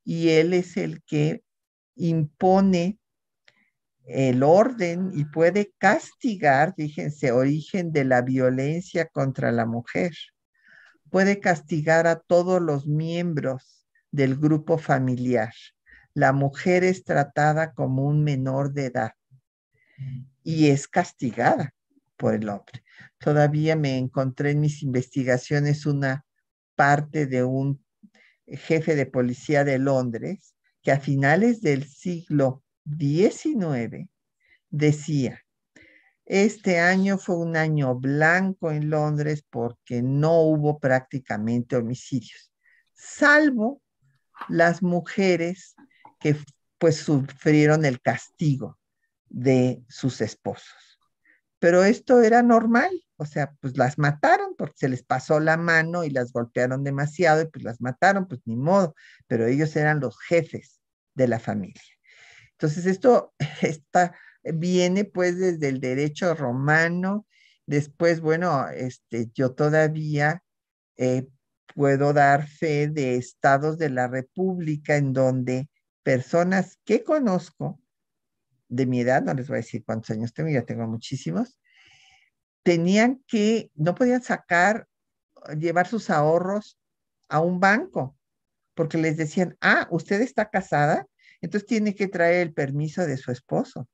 y él es el que impone el orden y puede castigar, fíjense, origen de la violencia contra la mujer puede castigar a todos los miembros del grupo familiar. La mujer es tratada como un menor de edad y es castigada por el hombre. Todavía me encontré en mis investigaciones una parte de un jefe de policía de Londres que a finales del siglo XIX decía este año fue un año blanco en Londres porque no hubo prácticamente homicidios, salvo las mujeres que pues sufrieron el castigo de sus esposos. Pero esto era normal, o sea, pues las mataron porque se les pasó la mano y las golpearon demasiado y pues las mataron, pues ni modo, pero ellos eran los jefes de la familia. Entonces, esto, está viene pues desde el derecho romano. Después, bueno, este, yo todavía eh, puedo dar fe de estados de la República en donde personas que conozco de mi edad, no les voy a decir cuántos años tengo, ya tengo muchísimos, tenían que, no podían sacar, llevar sus ahorros a un banco, porque les decían, ah, usted está casada, entonces tiene que traer el permiso de su esposo.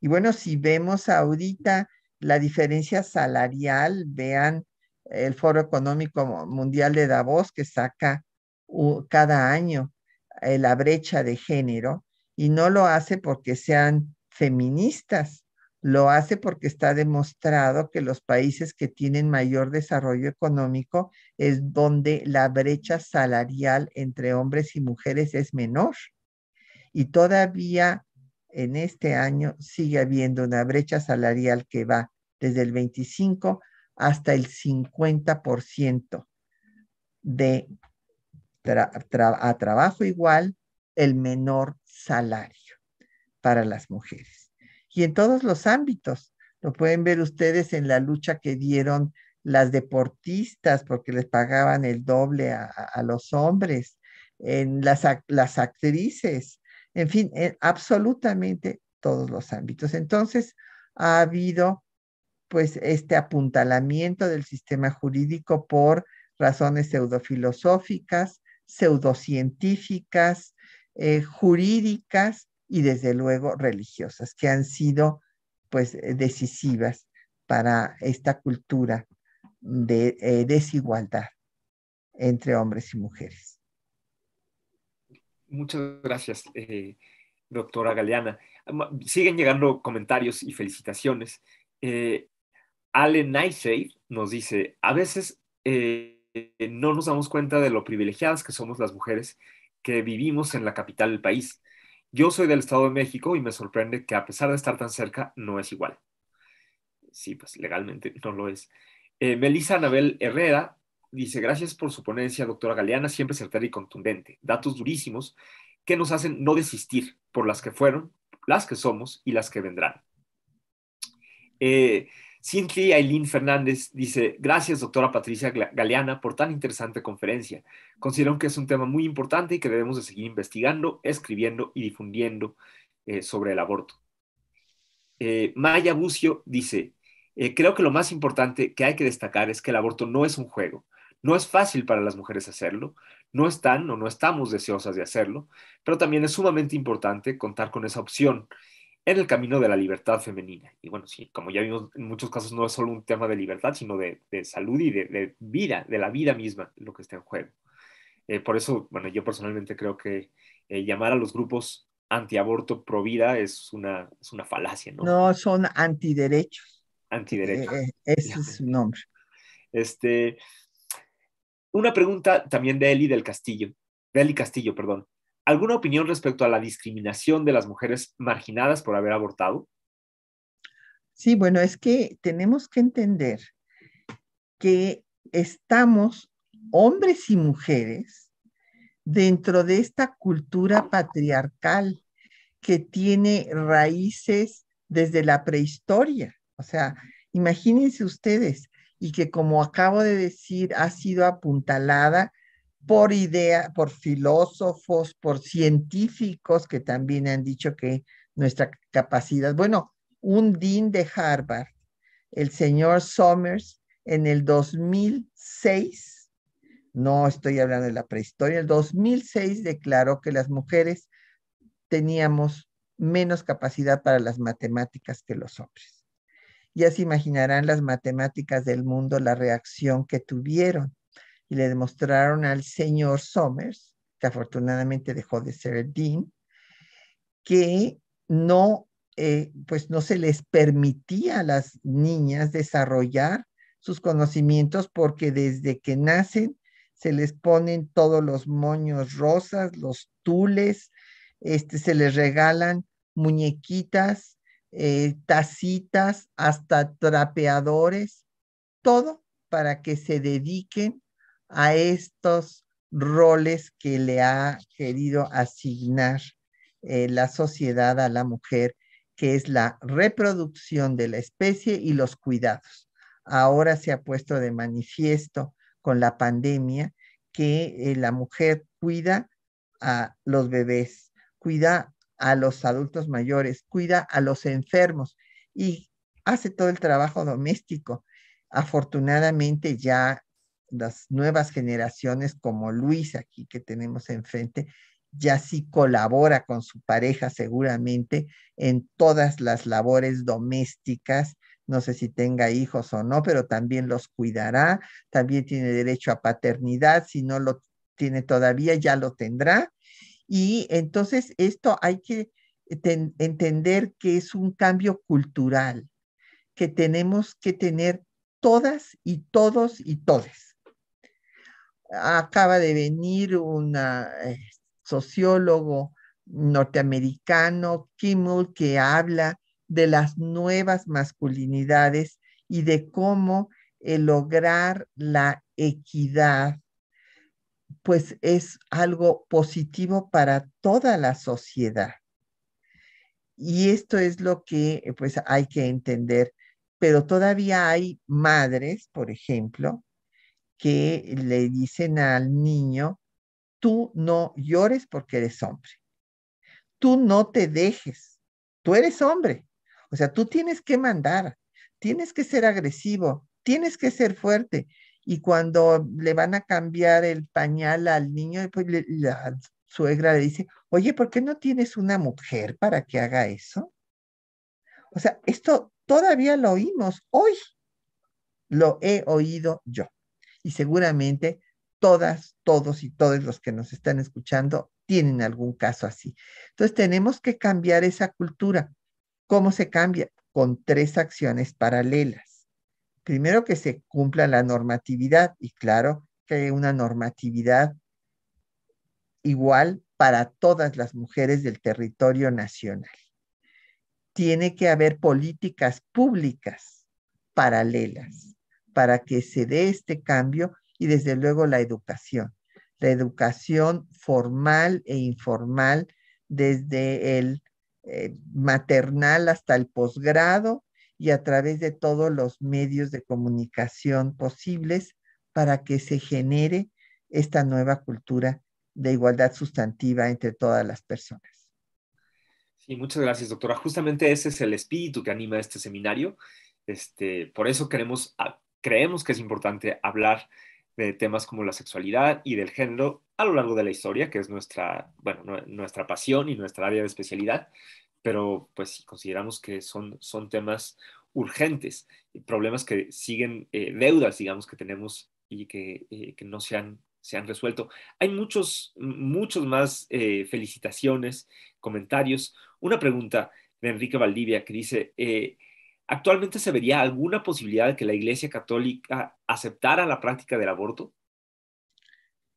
Y bueno, si vemos ahorita la diferencia salarial, vean el Foro Económico Mundial de Davos que saca cada año eh, la brecha de género y no lo hace porque sean feministas, lo hace porque está demostrado que los países que tienen mayor desarrollo económico es donde la brecha salarial entre hombres y mujeres es menor. Y todavía en este año sigue habiendo una brecha salarial que va desde el 25 hasta el 50% de ciento a trabajo igual el menor salario para las mujeres. Y en todos los ámbitos, lo pueden ver ustedes en la lucha que dieron las deportistas porque les pagaban el doble a, los hombres, en las actrices, en fin, en absolutamente todos los ámbitos. Entonces, ha habido pues este apuntalamiento del sistema jurídico por razones pseudofilosóficas, pseudocientíficas, eh, jurídicas y desde luego religiosas, que han sido pues eh, decisivas para esta cultura de eh, desigualdad entre hombres y mujeres. Muchas gracias, eh, doctora Galeana. Siguen llegando comentarios y felicitaciones. Eh, Ale nos dice, a veces eh, no nos damos cuenta de lo privilegiadas que somos las mujeres que vivimos en la capital del país. Yo soy del Estado de México y me sorprende que a pesar de estar tan cerca, no es igual. Sí, pues legalmente no lo es. Melissa Anabel Herrera dice, gracias por su ponencia, doctora Galeana, siempre certera y contundente. Datos durísimos que nos hacen no desistir por las que fueron, las que somos y las que vendrán. Eh, Aileen Fernández dice, gracias doctora Patricia Galeana por tan interesante conferencia. Considero que es un tema muy importante y que debemos de seguir investigando, escribiendo y difundiendo eh, sobre el aborto. Eh, Maya Bucio dice, eh, creo que lo más importante que hay que destacar es que el aborto no es un juego, no es fácil para las mujeres hacerlo, no están o no estamos deseosas de hacerlo, pero también es sumamente importante contar con esa opción en el camino de la libertad femenina. Y bueno, sí, como ya vimos, en muchos casos no es solo un tema de libertad, sino de, salud y de, vida, de la vida misma, lo que está en juego. Eh, por eso, bueno, yo personalmente creo que eh, llamar a los grupos antiaborto pro vida es una, una falacia, ¿no? No, son antiderechos. Antiderechos. Eh, ese es su nombre. Este, una pregunta también de Eli del Castillo, de Eli Castillo, perdón. ¿Alguna opinión respecto a la discriminación de las mujeres marginadas por haber abortado? Sí, bueno, es que tenemos que entender que estamos, hombres y mujeres, dentro de esta cultura patriarcal que tiene raíces desde la prehistoria. O sea, imagínense ustedes, y que, como acabo de decir, ha sido apuntalada por idea, por filósofos, por científicos que también han dicho que nuestra capacidad. Bueno, un dean de Harvard, el señor Somers, en el 2006, no estoy hablando de la prehistoria, el 2006 declaró que las mujeres teníamos menos capacidad para las matemáticas que los hombres. Ya se imaginarán las matemáticas del mundo la reacción que tuvieron y le demostraron al señor Somers, que afortunadamente dejó de ser dean, que no, eh, pues no se les permitía a las niñas desarrollar sus conocimientos porque desde que nacen se les ponen todos los moños rosas, los tules, este, se les regalan muñequitas eh, tacitas, hasta trapeadores, todo para que se dediquen a estos roles que le ha querido asignar eh, la sociedad a la mujer, que es la reproducción de la especie y los cuidados. Ahora se ha puesto de manifiesto con la pandemia que eh, la mujer cuida a los bebés, cuida a los adultos mayores, cuida a los enfermos y hace todo el trabajo doméstico. Afortunadamente ya las nuevas generaciones como Luis aquí que tenemos enfrente, ya sí colabora con su pareja seguramente en todas las labores domésticas, no sé si tenga hijos o no, pero también los cuidará, también tiene derecho a paternidad, si no lo tiene todavía, ya lo tendrá y entonces esto hay que entender que es un cambio cultural, que tenemos que tener todas y todos y todas Acaba de venir un eh, sociólogo norteamericano, Kimmel, que habla de las nuevas masculinidades y de cómo eh, lograr la equidad pues es algo positivo para toda la sociedad. Y esto es lo que eh, pues hay que entender. Pero todavía hay madres, por ejemplo, que le dicen al niño, tú no llores porque eres hombre. Tú no te dejes. Tú eres hombre. O sea, tú tienes que mandar, tienes que ser agresivo, tienes que ser fuerte y cuando le van a cambiar el pañal al niño, pues la suegra le dice, oye, ¿por qué no tienes una mujer para que haga eso? O sea, esto todavía lo oímos hoy. Lo he oído yo. Y seguramente todas, todos y todos los que nos están escuchando tienen algún caso así. Entonces tenemos que cambiar esa cultura. ¿Cómo se cambia? Con tres acciones paralelas primero que se cumpla la normatividad y claro que hay una normatividad igual para todas las mujeres del territorio nacional. Tiene que haber políticas públicas paralelas para que se dé este cambio y desde luego la educación, la educación formal e informal desde el eh, maternal hasta el posgrado y a través de todos los medios de comunicación posibles para que se genere esta nueva cultura de igualdad sustantiva entre todas las personas. Sí, muchas gracias, doctora. Justamente ese es el espíritu que anima este seminario. Este, por eso creemos que es importante hablar de temas como la sexualidad y del género a lo largo de la historia, que es nuestra, nuestra pasión y nuestra área de especialidad, pero pues consideramos que son, son temas urgentes, problemas que siguen, eh, deudas, digamos, que tenemos y eh, que, no se han, se han, resuelto. Hay muchos, muchos más eh, felicitaciones, comentarios. Una pregunta de Enrique Valdivia que dice, ¿actualmente se vería alguna posibilidad de que la Iglesia Católica aceptara la práctica del aborto?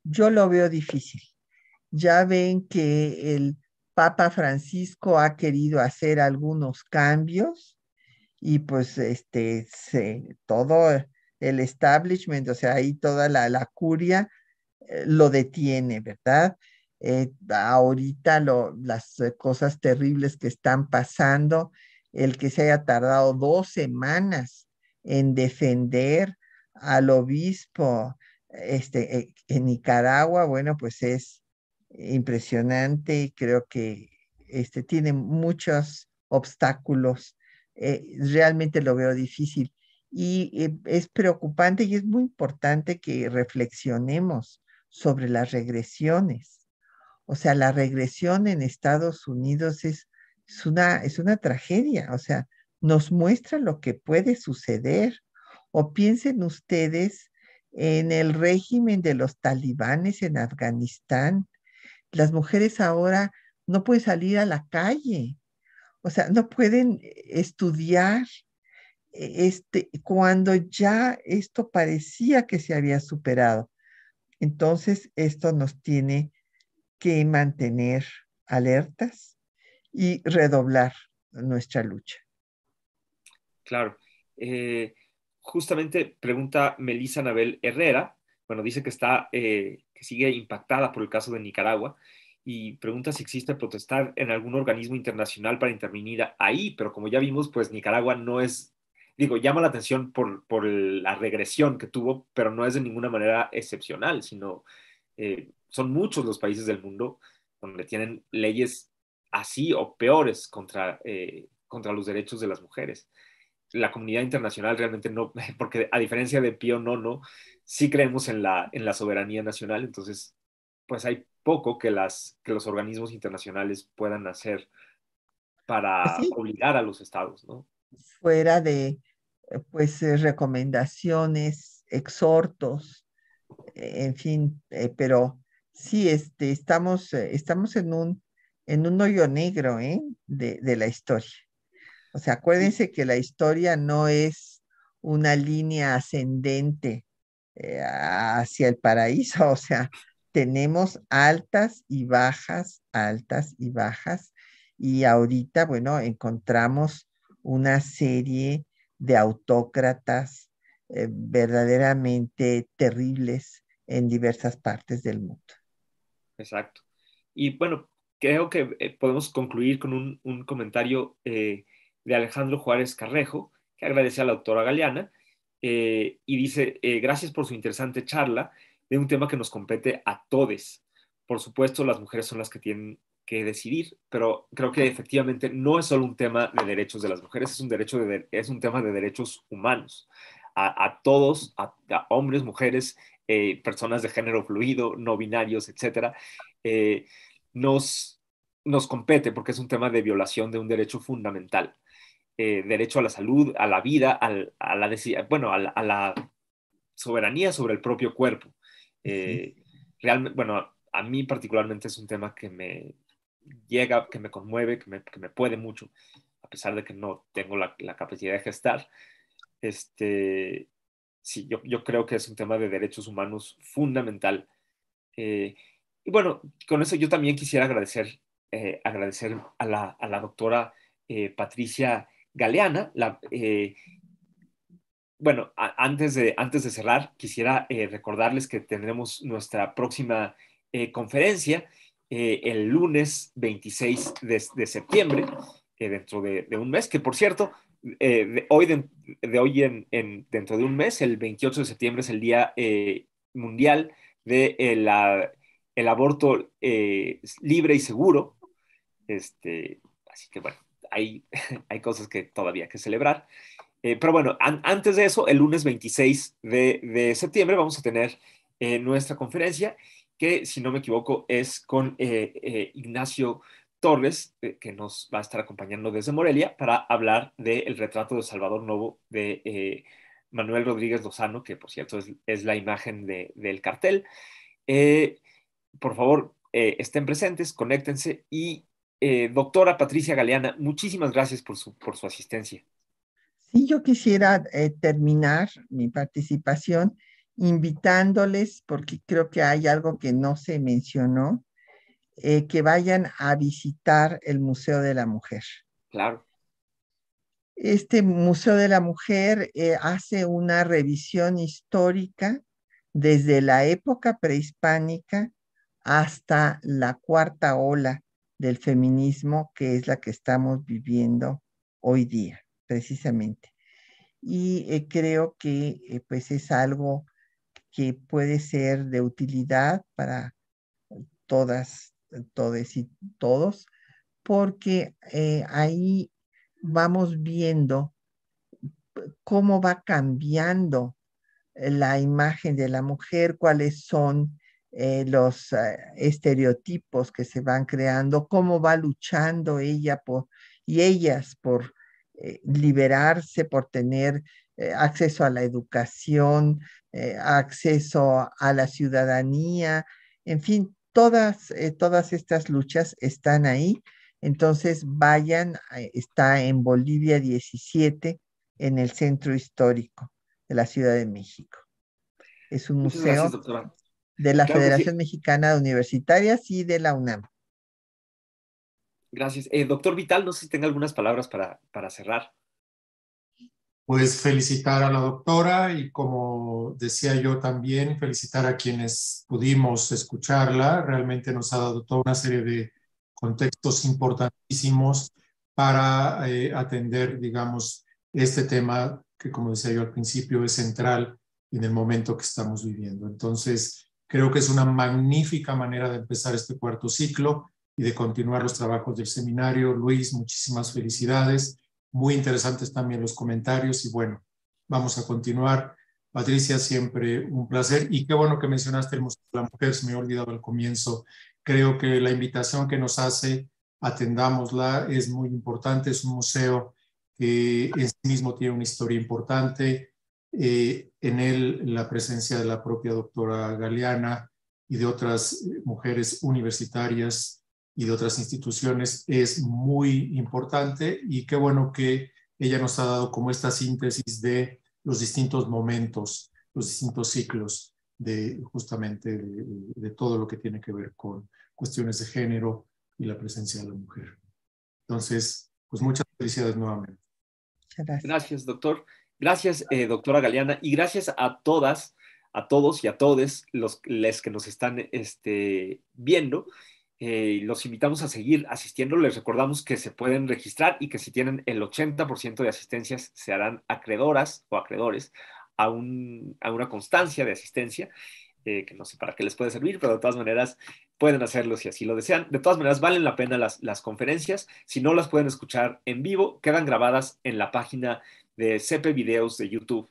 Yo lo veo difícil. Ya ven que el Papa Francisco ha querido hacer algunos cambios y pues este, todo el establishment, o sea, ahí toda la, curia eh, lo detiene, ¿verdad? Eh, ahorita las cosas terribles que están pasando, el que se haya tardado dos semanas en defender al obispo este, eh, en Nicaragua, bueno, pues es impresionante y creo que este, tiene muchos obstáculos. Eh, realmente lo veo difícil y eh, es preocupante y es muy importante que reflexionemos sobre las regresiones. O sea, la regresión en Estados Unidos es, una, es una tragedia, o sea, nos muestra lo que puede suceder. O piensen ustedes en el régimen de los talibanes en Afganistán, las mujeres ahora no pueden salir a la calle, o sea, no pueden eh, estudiar. E, este, cuando ya esto parecía que se había superado. Entonces, esto nos tiene que mantener alertas y redoblar nuestra lucha. Claro. Eh, justamente pregunta Melissa Anabel Herrera, bueno, dice que está eh, que sigue impactada por el caso de Nicaragua, y pregunta si existe protestar en algún organismo internacional para intervenir ahí, pero como ya vimos, pues Nicaragua no es, digo, llama la atención por, la regresión que tuvo, pero no es de ninguna manera excepcional, sino eh, son muchos los países del mundo donde tienen leyes así o peores contra eh, los derechos de las mujeres la comunidad internacional realmente no, porque a diferencia de Pío no sí creemos en la, en la soberanía nacional, entonces pues hay poco que, las, que los organismos internacionales puedan hacer para pues obligar a los estados, ¿no? Fuera de, eh, pues, eh, recomendaciones, exhortos, eh, en fin, pero sí, este, estamos, estamos en, un, en un hoyo negro de la historia. O sea, acuérdense que la historia no es una línea ascendente eh, hacia el paraíso, o sea, tenemos altas y bajas, altas y bajas, y ahorita, bueno, encontramos una serie de autócratas eh, verdaderamente terribles en diversas partes del mundo. Exacto. Y bueno, creo que eh, podemos concluir con un, comentario de Alejandro Juárez Carrejo, que agradece a la doctora Galeana, eh, y dice, eh, gracias por su interesante charla de un tema que nos compete a todos. Por supuesto, las mujeres son las que tienen que decidir, pero creo que efectivamente no es solo un tema de derechos de las mujeres, es un, derecho de, es un tema de derechos humanos. A, todos, a, hombres, mujeres, eh, personas de género fluido, no binarios, etc., nos, nos compete porque es un tema de violación de un derecho fundamental. Eh, derecho a la salud, a la vida, al, a, la, bueno, a la, soberanía sobre el propio cuerpo. Eh, realmente, bueno, a mí particularmente es un tema que me llega, que me conmueve, que me, que me puede mucho, a pesar de que no tengo la, la capacidad de gestar. Este, sí, yo, yo, creo que es un tema de derechos humanos fundamental. Eh, y bueno, con eso yo también quisiera agradecer, agradecer a la, a la doctora eh, Patricia Galeana, la, eh, bueno, antes, de, antes de cerrar, quisiera eh, recordarles que tendremos nuestra próxima eh, conferencia el lunes 26 de, septiembre, dentro de, un mes, que por cierto, de hoy, de, hoy en, dentro de un mes, el 28 de septiembre es el Día Mundial de el aborto libre y seguro. Este, así que bueno, hay, hay cosas que todavía que celebrar. Eh, pero bueno, antes de eso, el lunes 26 de, septiembre vamos a tener eh, nuestra conferencia, que si no me equivoco es con eh, Ignacio Torres, que nos va a estar acompañando desde Morelia para hablar del retrato de Salvador Novo de Manuel Rodríguez Lozano, que por cierto es, la imagen del cartel. por favor, estén presentes, conéctense y eh, doctora Patricia Galeana, muchísimas gracias por su, asistencia. Sí, yo quisiera eh, terminar mi participación invitándoles, porque creo que hay algo que no se mencionó, eh, que vayan a visitar el Museo de la Mujer. Claro. Este Museo de la Mujer hace una revisión histórica desde la época prehispánica hasta la cuarta ola del feminismo que es la que estamos viviendo hoy día, precisamente. Y eh, creo que eh, pues es algo que puede ser de utilidad para todas, todos y todos, porque eh, ahí vamos viendo cómo va cambiando la imagen de la mujer, cuáles son eh, los eh, estereotipos que se van creando, cómo va luchando ella por, y ellas por eh, liberarse, por tener acceso a la educación, acceso a la ciudadanía, en fin, todas, todas estas luchas están ahí. Entonces, vayan, está en Bolivia 17, en el centro histórico de la Ciudad de México. Es un museo de la Federación Mexicana de Universitarias y de la UNAM. Gracias. Eh, doctor Vital, no sé si tenga algunas palabras para, para cerrar. Pues felicitar a la doctora y como decía yo también, felicitar a quienes pudimos escucharla. Realmente nos ha dado toda una serie de contextos importantísimos para eh, atender, digamos, este tema que, como decía yo al principio, es central en el momento que estamos viviendo. Entonces, Creo que es una magnífica manera de empezar este cuarto ciclo y de continuar los trabajos del seminario. Luis, muchísimas felicidades. Muy interesantes también los comentarios y bueno, vamos a continuar. Patricia, siempre un placer y qué bueno que mencionaste el Museo de la Mujer, se me ha olvidado al comienzo. Creo que la invitación que nos hace, atendámosla, es muy importante, es un museo que en sí mismo tiene una historia importante, eh, en él la presencia de la propia doctora Galeana y de otras eh, mujeres universitarias y de otras instituciones es muy importante y qué bueno que ella nos ha dado como esta síntesis de los distintos momentos, los distintos ciclos de justamente de, todo lo que tiene que ver con cuestiones de género y la presencia de la mujer. Entonces, pues muchas felicidades nuevamente. Gracias doctor. Gracias, eh, doctora Galeana, y gracias a todas, a todos y a todes los que nos están este, viendo. Eh, los invitamos a seguir asistiendo. Les recordamos que se pueden registrar y que si tienen el 80% de asistencias se harán acreedoras o acreedores a, una constancia de asistencia, eh, que no sé para qué les puede servir, pero de todas maneras pueden hacerlo si así lo desean. De todas maneras, valen la pena las, las conferencias. Si no las pueden escuchar en vivo, quedan grabadas en la página de CP Videos de YouTube.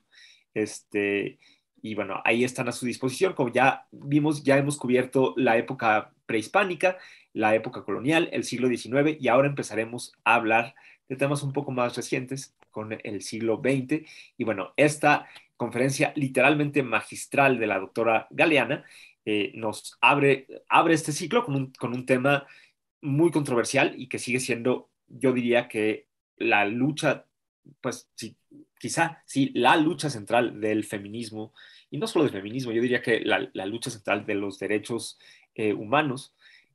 Este, y bueno, ahí están a su disposición. Como ya vimos, ya hemos cubierto la época prehispánica, la época colonial, el siglo XIX, y ahora empezaremos a hablar de temas un poco más recientes con el siglo XX. Y bueno, esta conferencia literalmente magistral de la doctora Galeana eh, nos abre, abre este ciclo con un, con un tema muy controversial y que sigue siendo, yo diría que la lucha pues sí, quizá sí la lucha central del feminismo, y no solo del feminismo, yo diría que la, lucha central de los derechos eh, humanos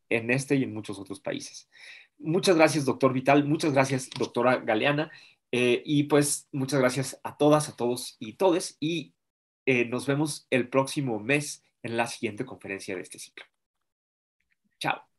en este y en muchos otros países. Muchas gracias, doctor Vital, muchas gracias, doctora Galeana, eh, y pues muchas gracias a todas, a todos y todes, y eh, nos vemos el próximo mes en la siguiente conferencia de este ciclo. Chao.